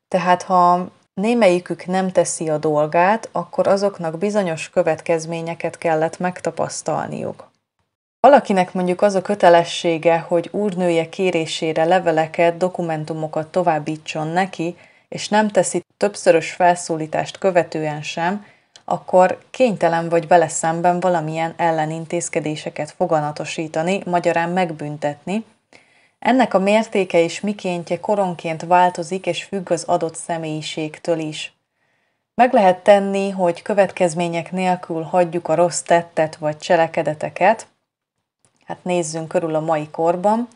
Tehát ha némelyikük nem teszi a dolgát, akkor azoknak bizonyos következményeket kellett megtapasztalniuk. Valakinek mondjuk az a kötelessége, hogy úrnője kérésére leveleket, dokumentumokat továbbítson neki, és nem teszi többszörös felszólítást követően sem, akkor kénytelen vagy vele szemben valamilyen ellenintézkedéseket foganatosítani, magyarán megbüntetni. Ennek a mértéke és mikéntje koronként változik és függ az adott személyiségtől is. Meg lehet tenni, hogy következmények nélkül hagyjuk a rossz tettet vagy cselekedeteket, hát nézzünk körül a mai korban,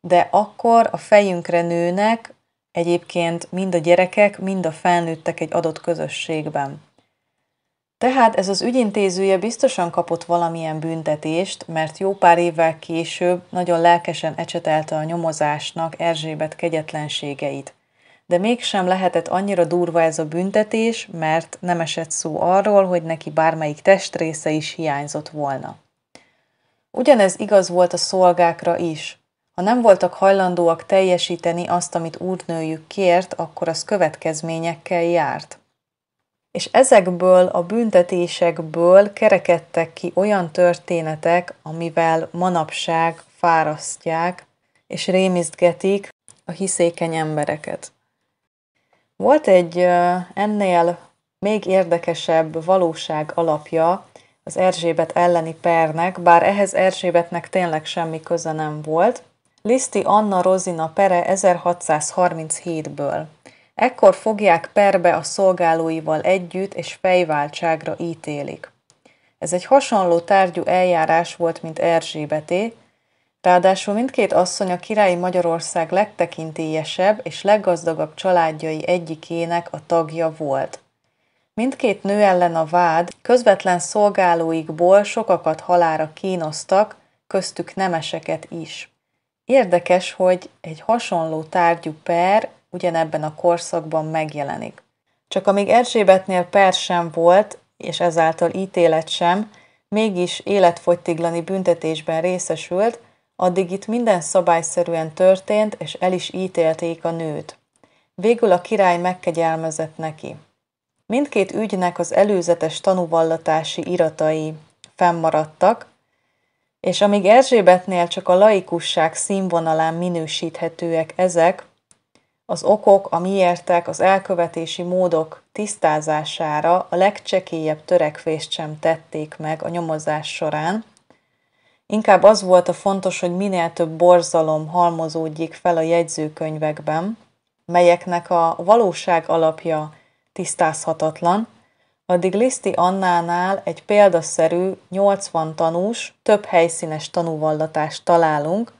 de akkor a fejünkre nőnek egyébként mind a gyerekek, mind a felnőttek egy adott közösségben. Tehát ez az ügyintézője biztosan kapott valamilyen büntetést, mert jó pár évvel később nagyon lelkesen ecsetelte a nyomozásnak Erzsébet kegyetlenségeit. De mégsem lehetett annyira durva ez a büntetés, mert nem esett szó arról, hogy neki bármelyik testrésze is hiányzott volna. Ugyanez igaz volt a szolgákra is. Ha nem voltak hajlandóak teljesíteni azt, amit úrnőjük kért, akkor az következményekkel járt. És ezekből a büntetésekből kerekedtek ki olyan történetek, amivel manapság fárasztják és rémizgetik a hiszékeny embereket. Volt egy ennél még érdekesebb valóság alapja az Erzsébet elleni pernek, bár ehhez Erzsébetnek tényleg semmi köze nem volt, Liszti Anna Rozina pere 1637-ből. Ekkor fogják perbe a szolgálóival együtt, és fejváltságra ítélik. Ez egy hasonló tárgyú eljárás volt, mint Erzsébeté, ráadásul mindkét asszony a királyi Magyarország legtekintélyesebb és leggazdagabb családjai egyikének a tagja volt. Mindkét nő ellen a vád közvetlen szolgálóikból sokakat halára kínoztak, köztük nemeseket is. Érdekes, hogy egy hasonló tárgyú per ugyanebben a korszakban megjelenik. Csak amíg Erzsébetnél per sem volt, és ezáltal ítélet sem, mégis életfogytiglani büntetésben részesült, addig itt minden szabályszerűen történt, és el is ítélték a nőt. Végül a király megkegyelmezett neki. Mindkét ügynek az előzetes tanúvallatási iratai fennmaradtak, és amíg Erzsébetnél csak a laikusság színvonalán minősíthetőek ezek, az okok, a miértek, az elkövetési módok tisztázására a legcsekélyebb törekvést sem tették meg a nyomozás során. Inkább az volt a fontos, hogy minél több borzalom halmozódjik fel a jegyzőkönyvekben, melyeknek a valóság alapja tisztázhatatlan, addig Liszti Annánál egy példaszerű 80 tanús, több helyszínes tanúvallatást találunk,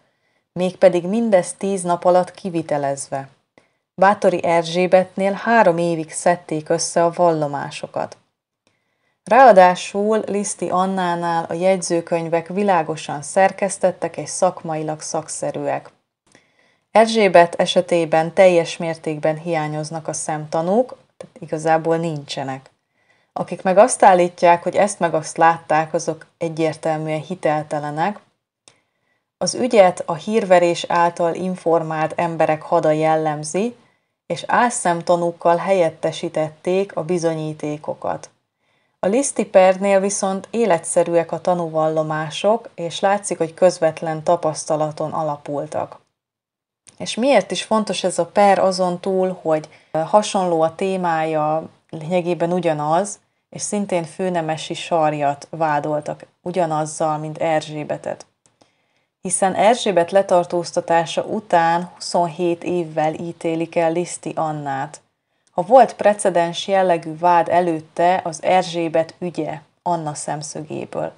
mégpedig mindez 10 nap alatt kivitelezve. Bátori Erzsébetnél három évig szedték össze a vallomásokat. Ráadásul Liszti Annánál a jegyzőkönyvek világosan szerkesztettek és szakmailag szakszerűek. Erzsébet esetében teljes mértékben hiányoznak a szemtanúk, tehát igazából nincsenek. Akik meg azt állítják, hogy ezt meg azt látták, azok egyértelműen hiteltelenek. Az ügyet a hírverés által informált emberek hada jellemzi, és álszemtanúkkal helyettesítették a bizonyítékokat. A pernél viszont életszerűek a tanúvallomások, és látszik, hogy közvetlen tapasztalaton alapultak. És miért is fontos ez a per azon túl, hogy hasonló a témája, lényegében ugyanaz, és szintén főnemesi sarjat vádoltak ugyanazzal, mint Erzsébetet. Hiszen Erzsébet letartóztatása után 27 évvel ítélik el Liszti Annát. Ha volt precedens jellegű vád előtte, az Erzsébet ügye Anna szemszögéből.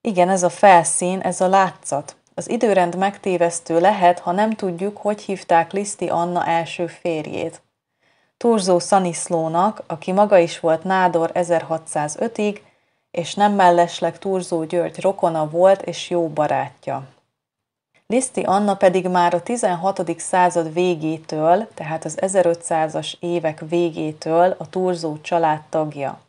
Igen, ez a felszín, ez a látszat. Az időrend megtévesztő lehet, ha nem tudjuk, hogy hívták Liszti Anna első férjét. Turzó Szaniszlónak, aki maga is volt Nádor 1605-ig, és nem mellesleg Turzó György rokona volt és jó barátja. Liszti Anna pedig már a 16. század végétől, tehát az 1500-as évek végétől a Turzó család tagja.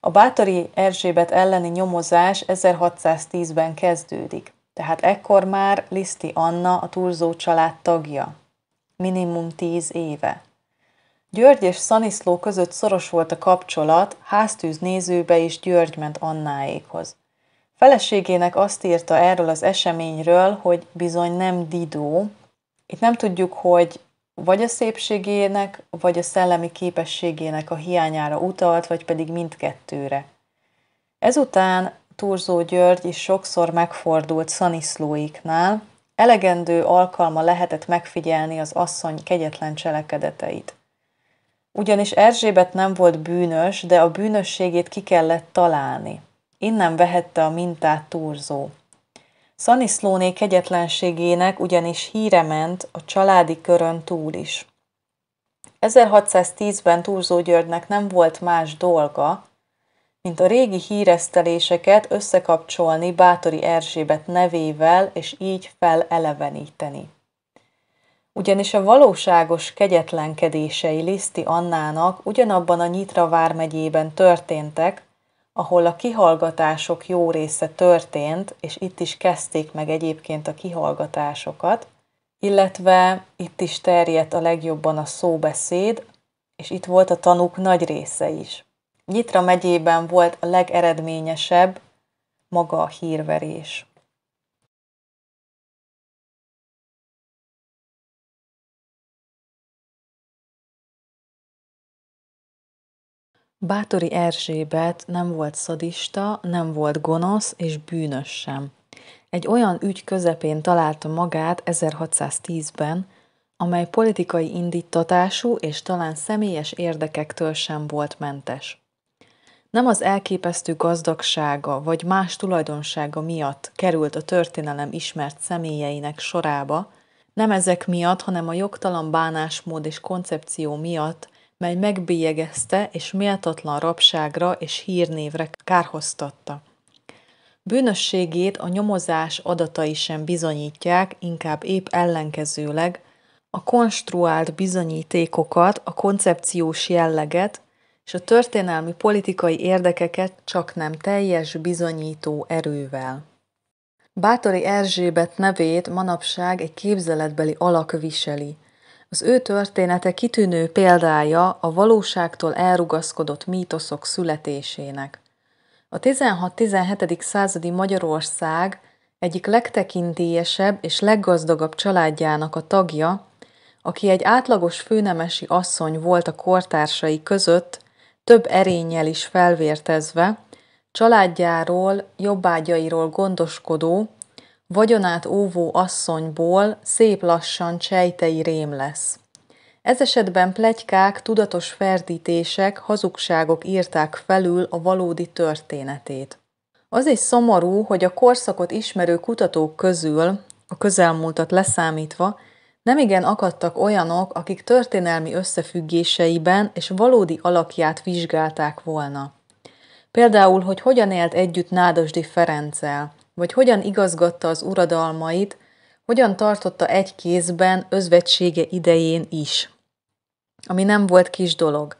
A Bátori Erzsébet elleni nyomozás 1610-ben kezdődik, tehát ekkor már Liszti Anna a Turzó család tagja. Minimum 10 éve. György és Szaniszló között szoros volt a kapcsolat, háztűz nézőbe is György ment Annáékhoz. Feleségének azt írta erről az eseményről, hogy bizony nem Didó. Itt nem tudjuk, hogy vagy a szépségének, vagy a szellemi képességének a hiányára utalt, vagy pedig mindkettőre. Ezután Turzó György is sokszor megfordult Szaniszlóiknál, elegendő alkalma lehetett megfigyelni az asszony kegyetlen cselekedeteit. Ugyanis Erzsébet nem volt bűnös, de a bűnösségét ki kellett találni. Innen vehette a mintát Turzó. Szaniszlóné kegyetlenségének ugyanis híre ment a családi körön túl is. 1610-ben Turzó Györgynek nem volt más dolga, mint a régi híreszteléseket összekapcsolni Bátori Erzsébet nevével, és így feleleveníteni ugyanis a valóságos kegyetlenkedései Liszti Annának ugyanabban a Nyitra vármegyében történtek, ahol a kihallgatások jó része történt, és itt is kezdték meg egyébként a kihallgatásokat, illetve itt is terjedt a legjobban a szóbeszéd, és itt volt a tanúk nagy része is. Nyitra megyében volt a legeredményesebb maga a hírverés. Bátori Erzsébet nem volt szadista, nem volt gonosz és bűnös sem. Egy olyan ügy közepén találta magát 1610-ben, amely politikai indítatású és talán személyes érdekektől sem volt mentes. Nem az elképesztő gazdagsága vagy más tulajdonsága miatt került a történelem ismert személyeinek sorába, nem ezek miatt, hanem a jogtalan bánásmód és koncepció miatt mely megbélyegezte és méltatlan rabságra és hírnévre kárhoztatta. Bűnösségét a nyomozás adatai sem bizonyítják, inkább épp ellenkezőleg, a konstruált bizonyítékokat, a koncepciós jelleget és a történelmi politikai érdekeket csak nem teljes bizonyító erővel. Bátori Erzsébet nevét manapság egy képzeletbeli alak viseli – az ő története kitűnő példája a valóságtól elrugaszkodott mítoszok születésének. A 16-17. századi Magyarország egyik legtekintélyesebb és leggazdagabb családjának a tagja, aki egy átlagos főnemesi asszony volt a kortársai között, több erényel is felvértezve, családjáról, jobbágyairól gondoskodó, vagyonát óvó asszonyból szép lassan csejtei rém lesz. Ez esetben plegykák, tudatos ferdítések, hazugságok írták felül a valódi történetét. Az is szomorú, hogy a korszakot ismerő kutatók közül, a közelmúltat leszámítva, nemigen akadtak olyanok, akik történelmi összefüggéseiben és valódi alakját vizsgálták volna. Például, hogy hogyan élt együtt Nádasdi Ferenccel, vagy hogyan igazgatta az uradalmait, hogyan tartotta egy kézben özvetsége idején is. Ami nem volt kis dolog.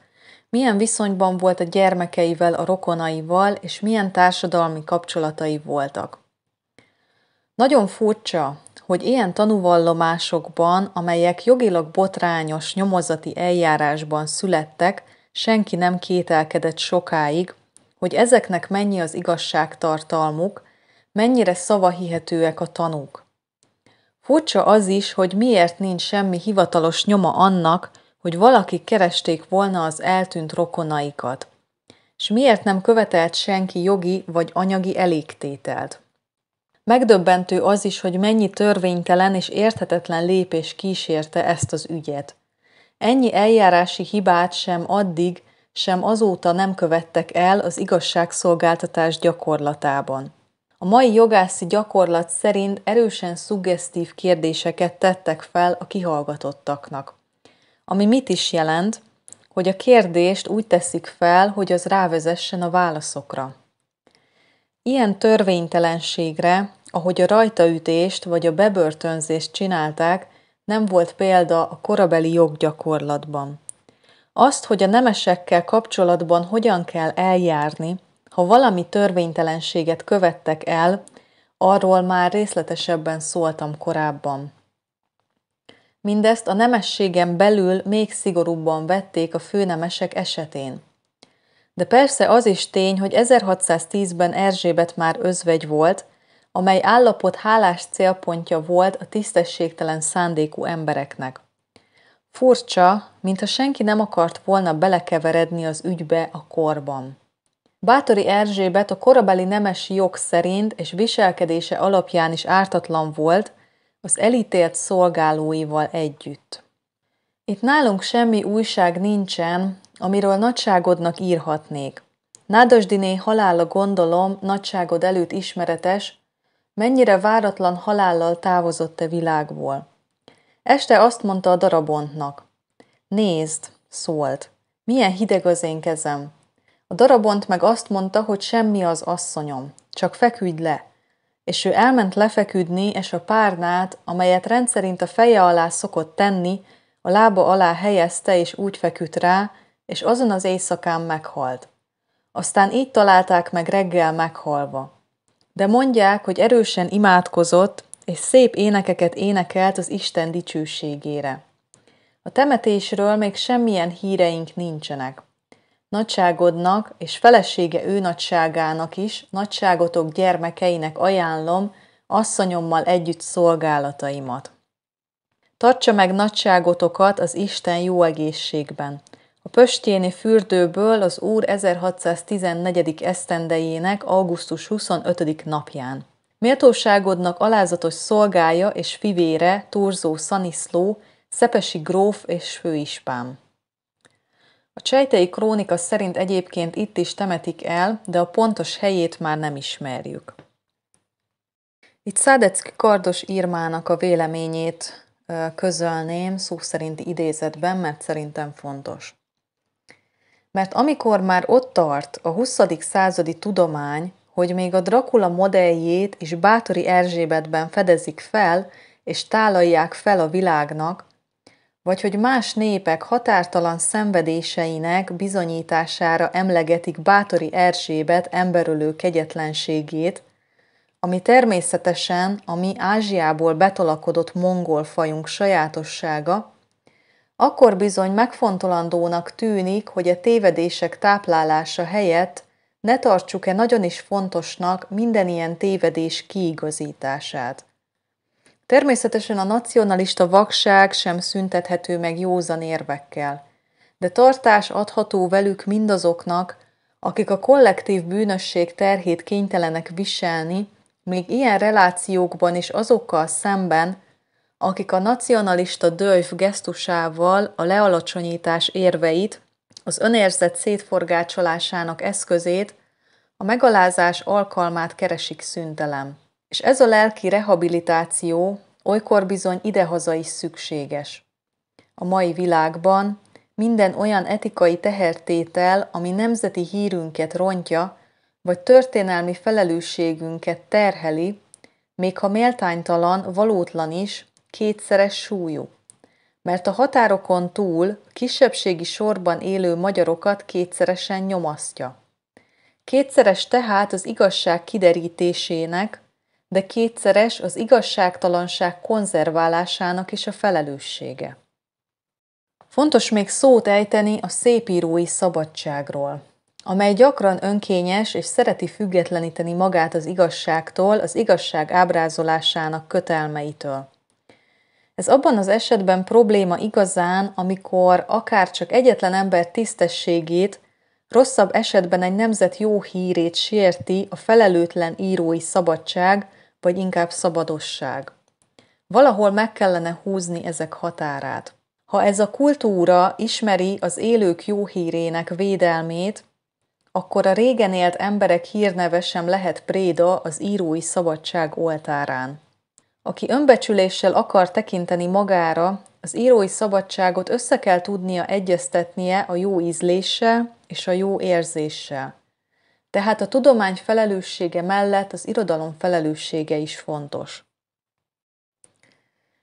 Milyen viszonyban volt a gyermekeivel, a rokonaival, és milyen társadalmi kapcsolatai voltak. Nagyon furcsa, hogy ilyen tanúvallomásokban, amelyek jogilag botrányos nyomozati eljárásban születtek, senki nem kételkedett sokáig, hogy ezeknek mennyi az igazságtartalmuk, mennyire szavahihetőek a tanúk. Furcsa az is, hogy miért nincs semmi hivatalos nyoma annak, hogy valaki keresték volna az eltűnt rokonaikat, és miért nem követelt senki jogi vagy anyagi elégtételt. Megdöbbentő az is, hogy mennyi törvénytelen és érthetetlen lépés kísérte ezt az ügyet. Ennyi eljárási hibát sem addig, sem azóta nem követtek el az igazságszolgáltatás gyakorlatában. A mai jogászi gyakorlat szerint erősen szuggesztív kérdéseket tettek fel a kihallgatottaknak. Ami mit is jelent, hogy a kérdést úgy teszik fel, hogy az rávezessen a válaszokra. Ilyen törvénytelenségre, ahogy a rajtaütést vagy a bebörtönzést csinálták, nem volt példa a korabeli joggyakorlatban. Azt, hogy a nemesekkel kapcsolatban hogyan kell eljárni, ha valami törvénytelenséget követtek el, arról már részletesebben szóltam korábban. Mindezt a nemességen belül még szigorúbban vették a főnemesek esetén. De persze az is tény, hogy 1610-ben Erzsébet már özvegy volt, amely állapot hálás célpontja volt a tisztességtelen szándékú embereknek. Furcsa, mintha senki nem akart volna belekeveredni az ügybe a korban. Bátori Erzsébet a korabeli nemes jog szerint és viselkedése alapján is ártatlan volt az elítélt szolgálóival együtt. Itt nálunk semmi újság nincsen, amiről nagyságodnak írhatnék. Nádasdiné halála gondolom nagyságod előtt ismeretes, mennyire váratlan halállal távozott e világból. Este azt mondta a darabontnak. Nézd, szólt, milyen hideg az én kezem. A darabont meg azt mondta, hogy semmi az asszonyom, csak feküdj le. És ő elment lefeküdni, és a párnát, amelyet rendszerint a feje alá szokott tenni, a lába alá helyezte, és úgy feküdt rá, és azon az éjszakán meghalt. Aztán így találták meg reggel meghalva. De mondják, hogy erősen imádkozott, és szép énekeket énekelt az Isten dicsőségére. A temetésről még semmilyen híreink nincsenek nagyságodnak és felesége ő nagyságának is, nagyságotok gyermekeinek ajánlom asszonyommal együtt szolgálataimat. Tartsa meg nagyságotokat az Isten jó egészségben. A pöstjéni fürdőből az Úr 1614. esztendejének augusztus 25. napján. Méltóságodnak alázatos szolgája és fivére Turzó Szaniszló, Szepesi gróf és főispám. A csejtei krónika szerint egyébként itt is temetik el, de a pontos helyét már nem ismerjük. Itt Szádecki Kardos írmának a véleményét közölném szó szerint idézetben, mert szerintem fontos. Mert amikor már ott tart a 20. századi tudomány, hogy még a Drakula modelljét is Bátori Erzsébetben fedezik fel, és tálalják fel a világnak, vagy hogy más népek határtalan szenvedéseinek bizonyítására emlegetik Bátori Erzsébet emberölő kegyetlenségét, ami természetesen a mi Ázsiából betolakodott mongol fajunk sajátossága, akkor bizony megfontolandónak tűnik, hogy a tévedések táplálása helyett ne tartsuk-e nagyon is fontosnak minden ilyen tévedés kiigazítását. Természetesen a nacionalista vakság sem szüntethető meg józan érvekkel, de tartás adható velük mindazoknak, akik a kollektív bűnösség terhét kénytelenek viselni, még ilyen relációkban is azokkal szemben, akik a nacionalista döjf gesztusával a lealacsonyítás érveit, az önérzet szétforgácsolásának eszközét, a megalázás alkalmát keresik szüntelem. És ez a lelki rehabilitáció olykor bizony idehaza is szükséges. A mai világban minden olyan etikai tehertétel, ami nemzeti hírünket rontja, vagy történelmi felelősségünket terheli, még ha méltánytalan, valótlan is, kétszeres súlyú. Mert a határokon túl kisebbségi sorban élő magyarokat kétszeresen nyomasztja. Kétszeres tehát az igazság kiderítésének, de kétszeres az igazságtalanság konzerválásának is a felelőssége. Fontos még szót ejteni a szépírói szabadságról, amely gyakran önkényes és szereti függetleníteni magát az igazságtól, az igazság ábrázolásának kötelmeitől. Ez abban az esetben probléma igazán, amikor akár csak egyetlen ember tisztességét, rosszabb esetben egy nemzet jó hírét sérti a felelőtlen írói szabadság, vagy inkább szabadosság. Valahol meg kellene húzni ezek határát. Ha ez a kultúra ismeri az élők jó hírének védelmét, akkor a régen élt emberek hírneve sem lehet préda az írói szabadság oltárán. Aki önbecsüléssel akar tekinteni magára, az írói szabadságot össze kell tudnia egyeztetnie a jó ízléssel és a jó érzéssel. Tehát a tudomány felelőssége mellett az irodalom felelőssége is fontos.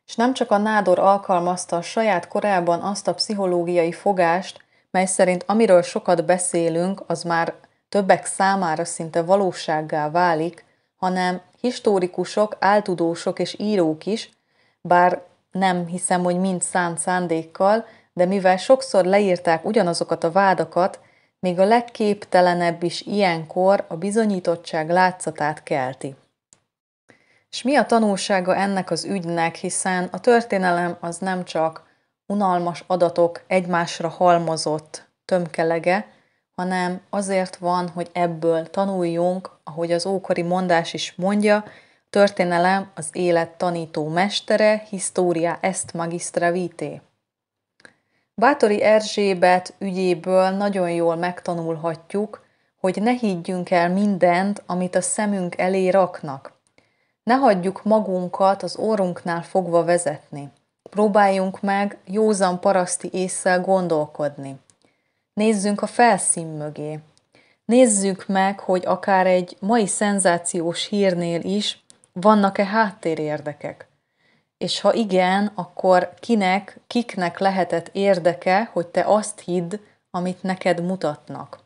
És nem csak a nádor alkalmazta a saját korában azt a pszichológiai fogást, mely szerint amiről sokat beszélünk, az már többek számára szinte valósággá válik, hanem histórikusok, áltudósok és írók is, bár nem hiszem, hogy mind szánt szándékkal, de mivel sokszor leírták ugyanazokat a vádakat, még a legképtelenebb is ilyenkor a bizonyítottság látszatát kelti. És mi a tanulsága ennek az ügynek, hiszen a történelem az nem csak unalmas adatok egymásra halmozott tömkelege, hanem azért van, hogy ebből tanuljunk, ahogy az ókori mondás is mondja, történelem az élet tanító mestere, história est magistra vitae. Bátori Erzsébet ügyéből nagyon jól megtanulhatjuk, hogy ne higgyünk el mindent, amit a szemünk elé raknak. Ne hagyjuk magunkat az orrunknál fogva vezetni. Próbáljunk meg józan paraszti észsel gondolkodni. Nézzünk a felszín mögé. Nézzük meg, hogy akár egy mai szenzációs hírnél is vannak-e háttérérdekek. És ha igen, akkor kinek, kiknek lehetett érdeke, hogy te azt hidd, amit neked mutatnak.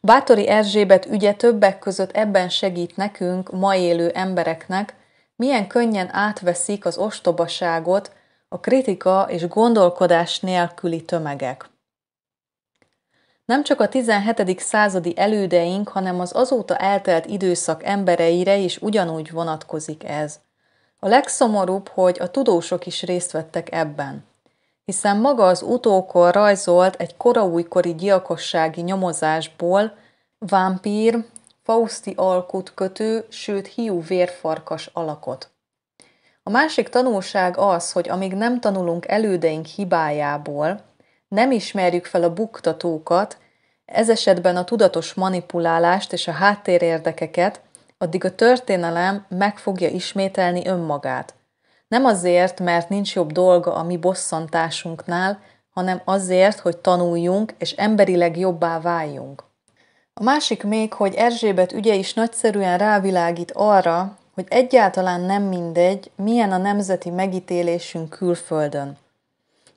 Bátori Erzsébet ügye többek között ebben segít nekünk, ma élő embereknek, milyen könnyen átveszik az ostobaságot a kritika és gondolkodás nélküli tömegek. Nem csak a 17. századi elődeink, hanem az azóta eltelt időszak embereire is ugyanúgy vonatkozik ez. A legszomorúbb, hogy a tudósok is részt vettek ebben, hiszen maga az utókor rajzolt egy koraújkori gyilkossági nyomozásból vámpír, fauszti alkut kötő, sőt hiú vérfarkas alakot. A másik tanulság az, hogy amíg nem tanulunk elődeink hibájából, nem ismerjük fel a buktatókat, ez esetben a tudatos manipulálást és a háttérérdekeket, addig a történelem meg fogja ismételni önmagát. Nem azért, mert nincs jobb dolga a mi bosszantásunknál, hanem azért, hogy tanuljunk és emberileg jobbá váljunk. A másik még, hogy Erzsébet ügye is nagyszerűen rávilágít arra, hogy egyáltalán nem mindegy, milyen a nemzeti megítélésünk külföldön.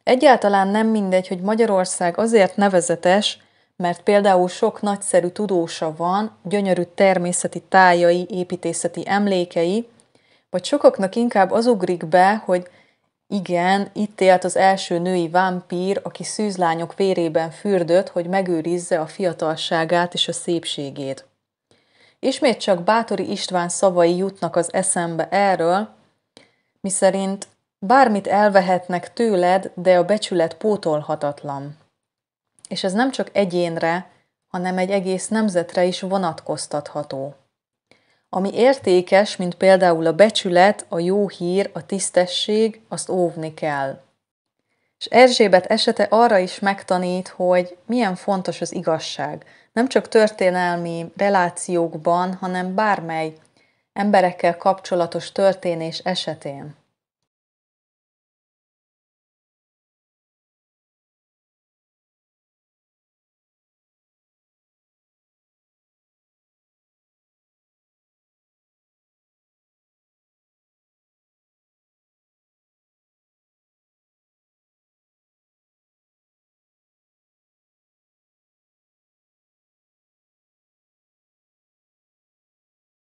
Egyáltalán nem mindegy, hogy Magyarország azért nevezetes, mert például sok nagyszerű tudósa van, gyönyörű természeti tájai, építészeti emlékei, vagy sokaknak inkább az ugrik be, hogy igen, itt élt az első női vámpír, aki szűzlányok vérében fürdött, hogy megőrizze a fiatalságát és a szépségét. Ismét csak Bátori István szavai jutnak az eszembe erről, miszerint bármit elvehetnek tőled, de a becsület pótolhatatlan és ez nem csak egyénre, hanem egy egész nemzetre is vonatkoztatható. Ami értékes, mint például a becsület, a jó hír, a tisztesség, azt óvni kell. És Erzsébet esete arra is megtanít, hogy milyen fontos az igazság. Nem csak történelmi relációkban, hanem bármely emberekkel kapcsolatos történés esetén.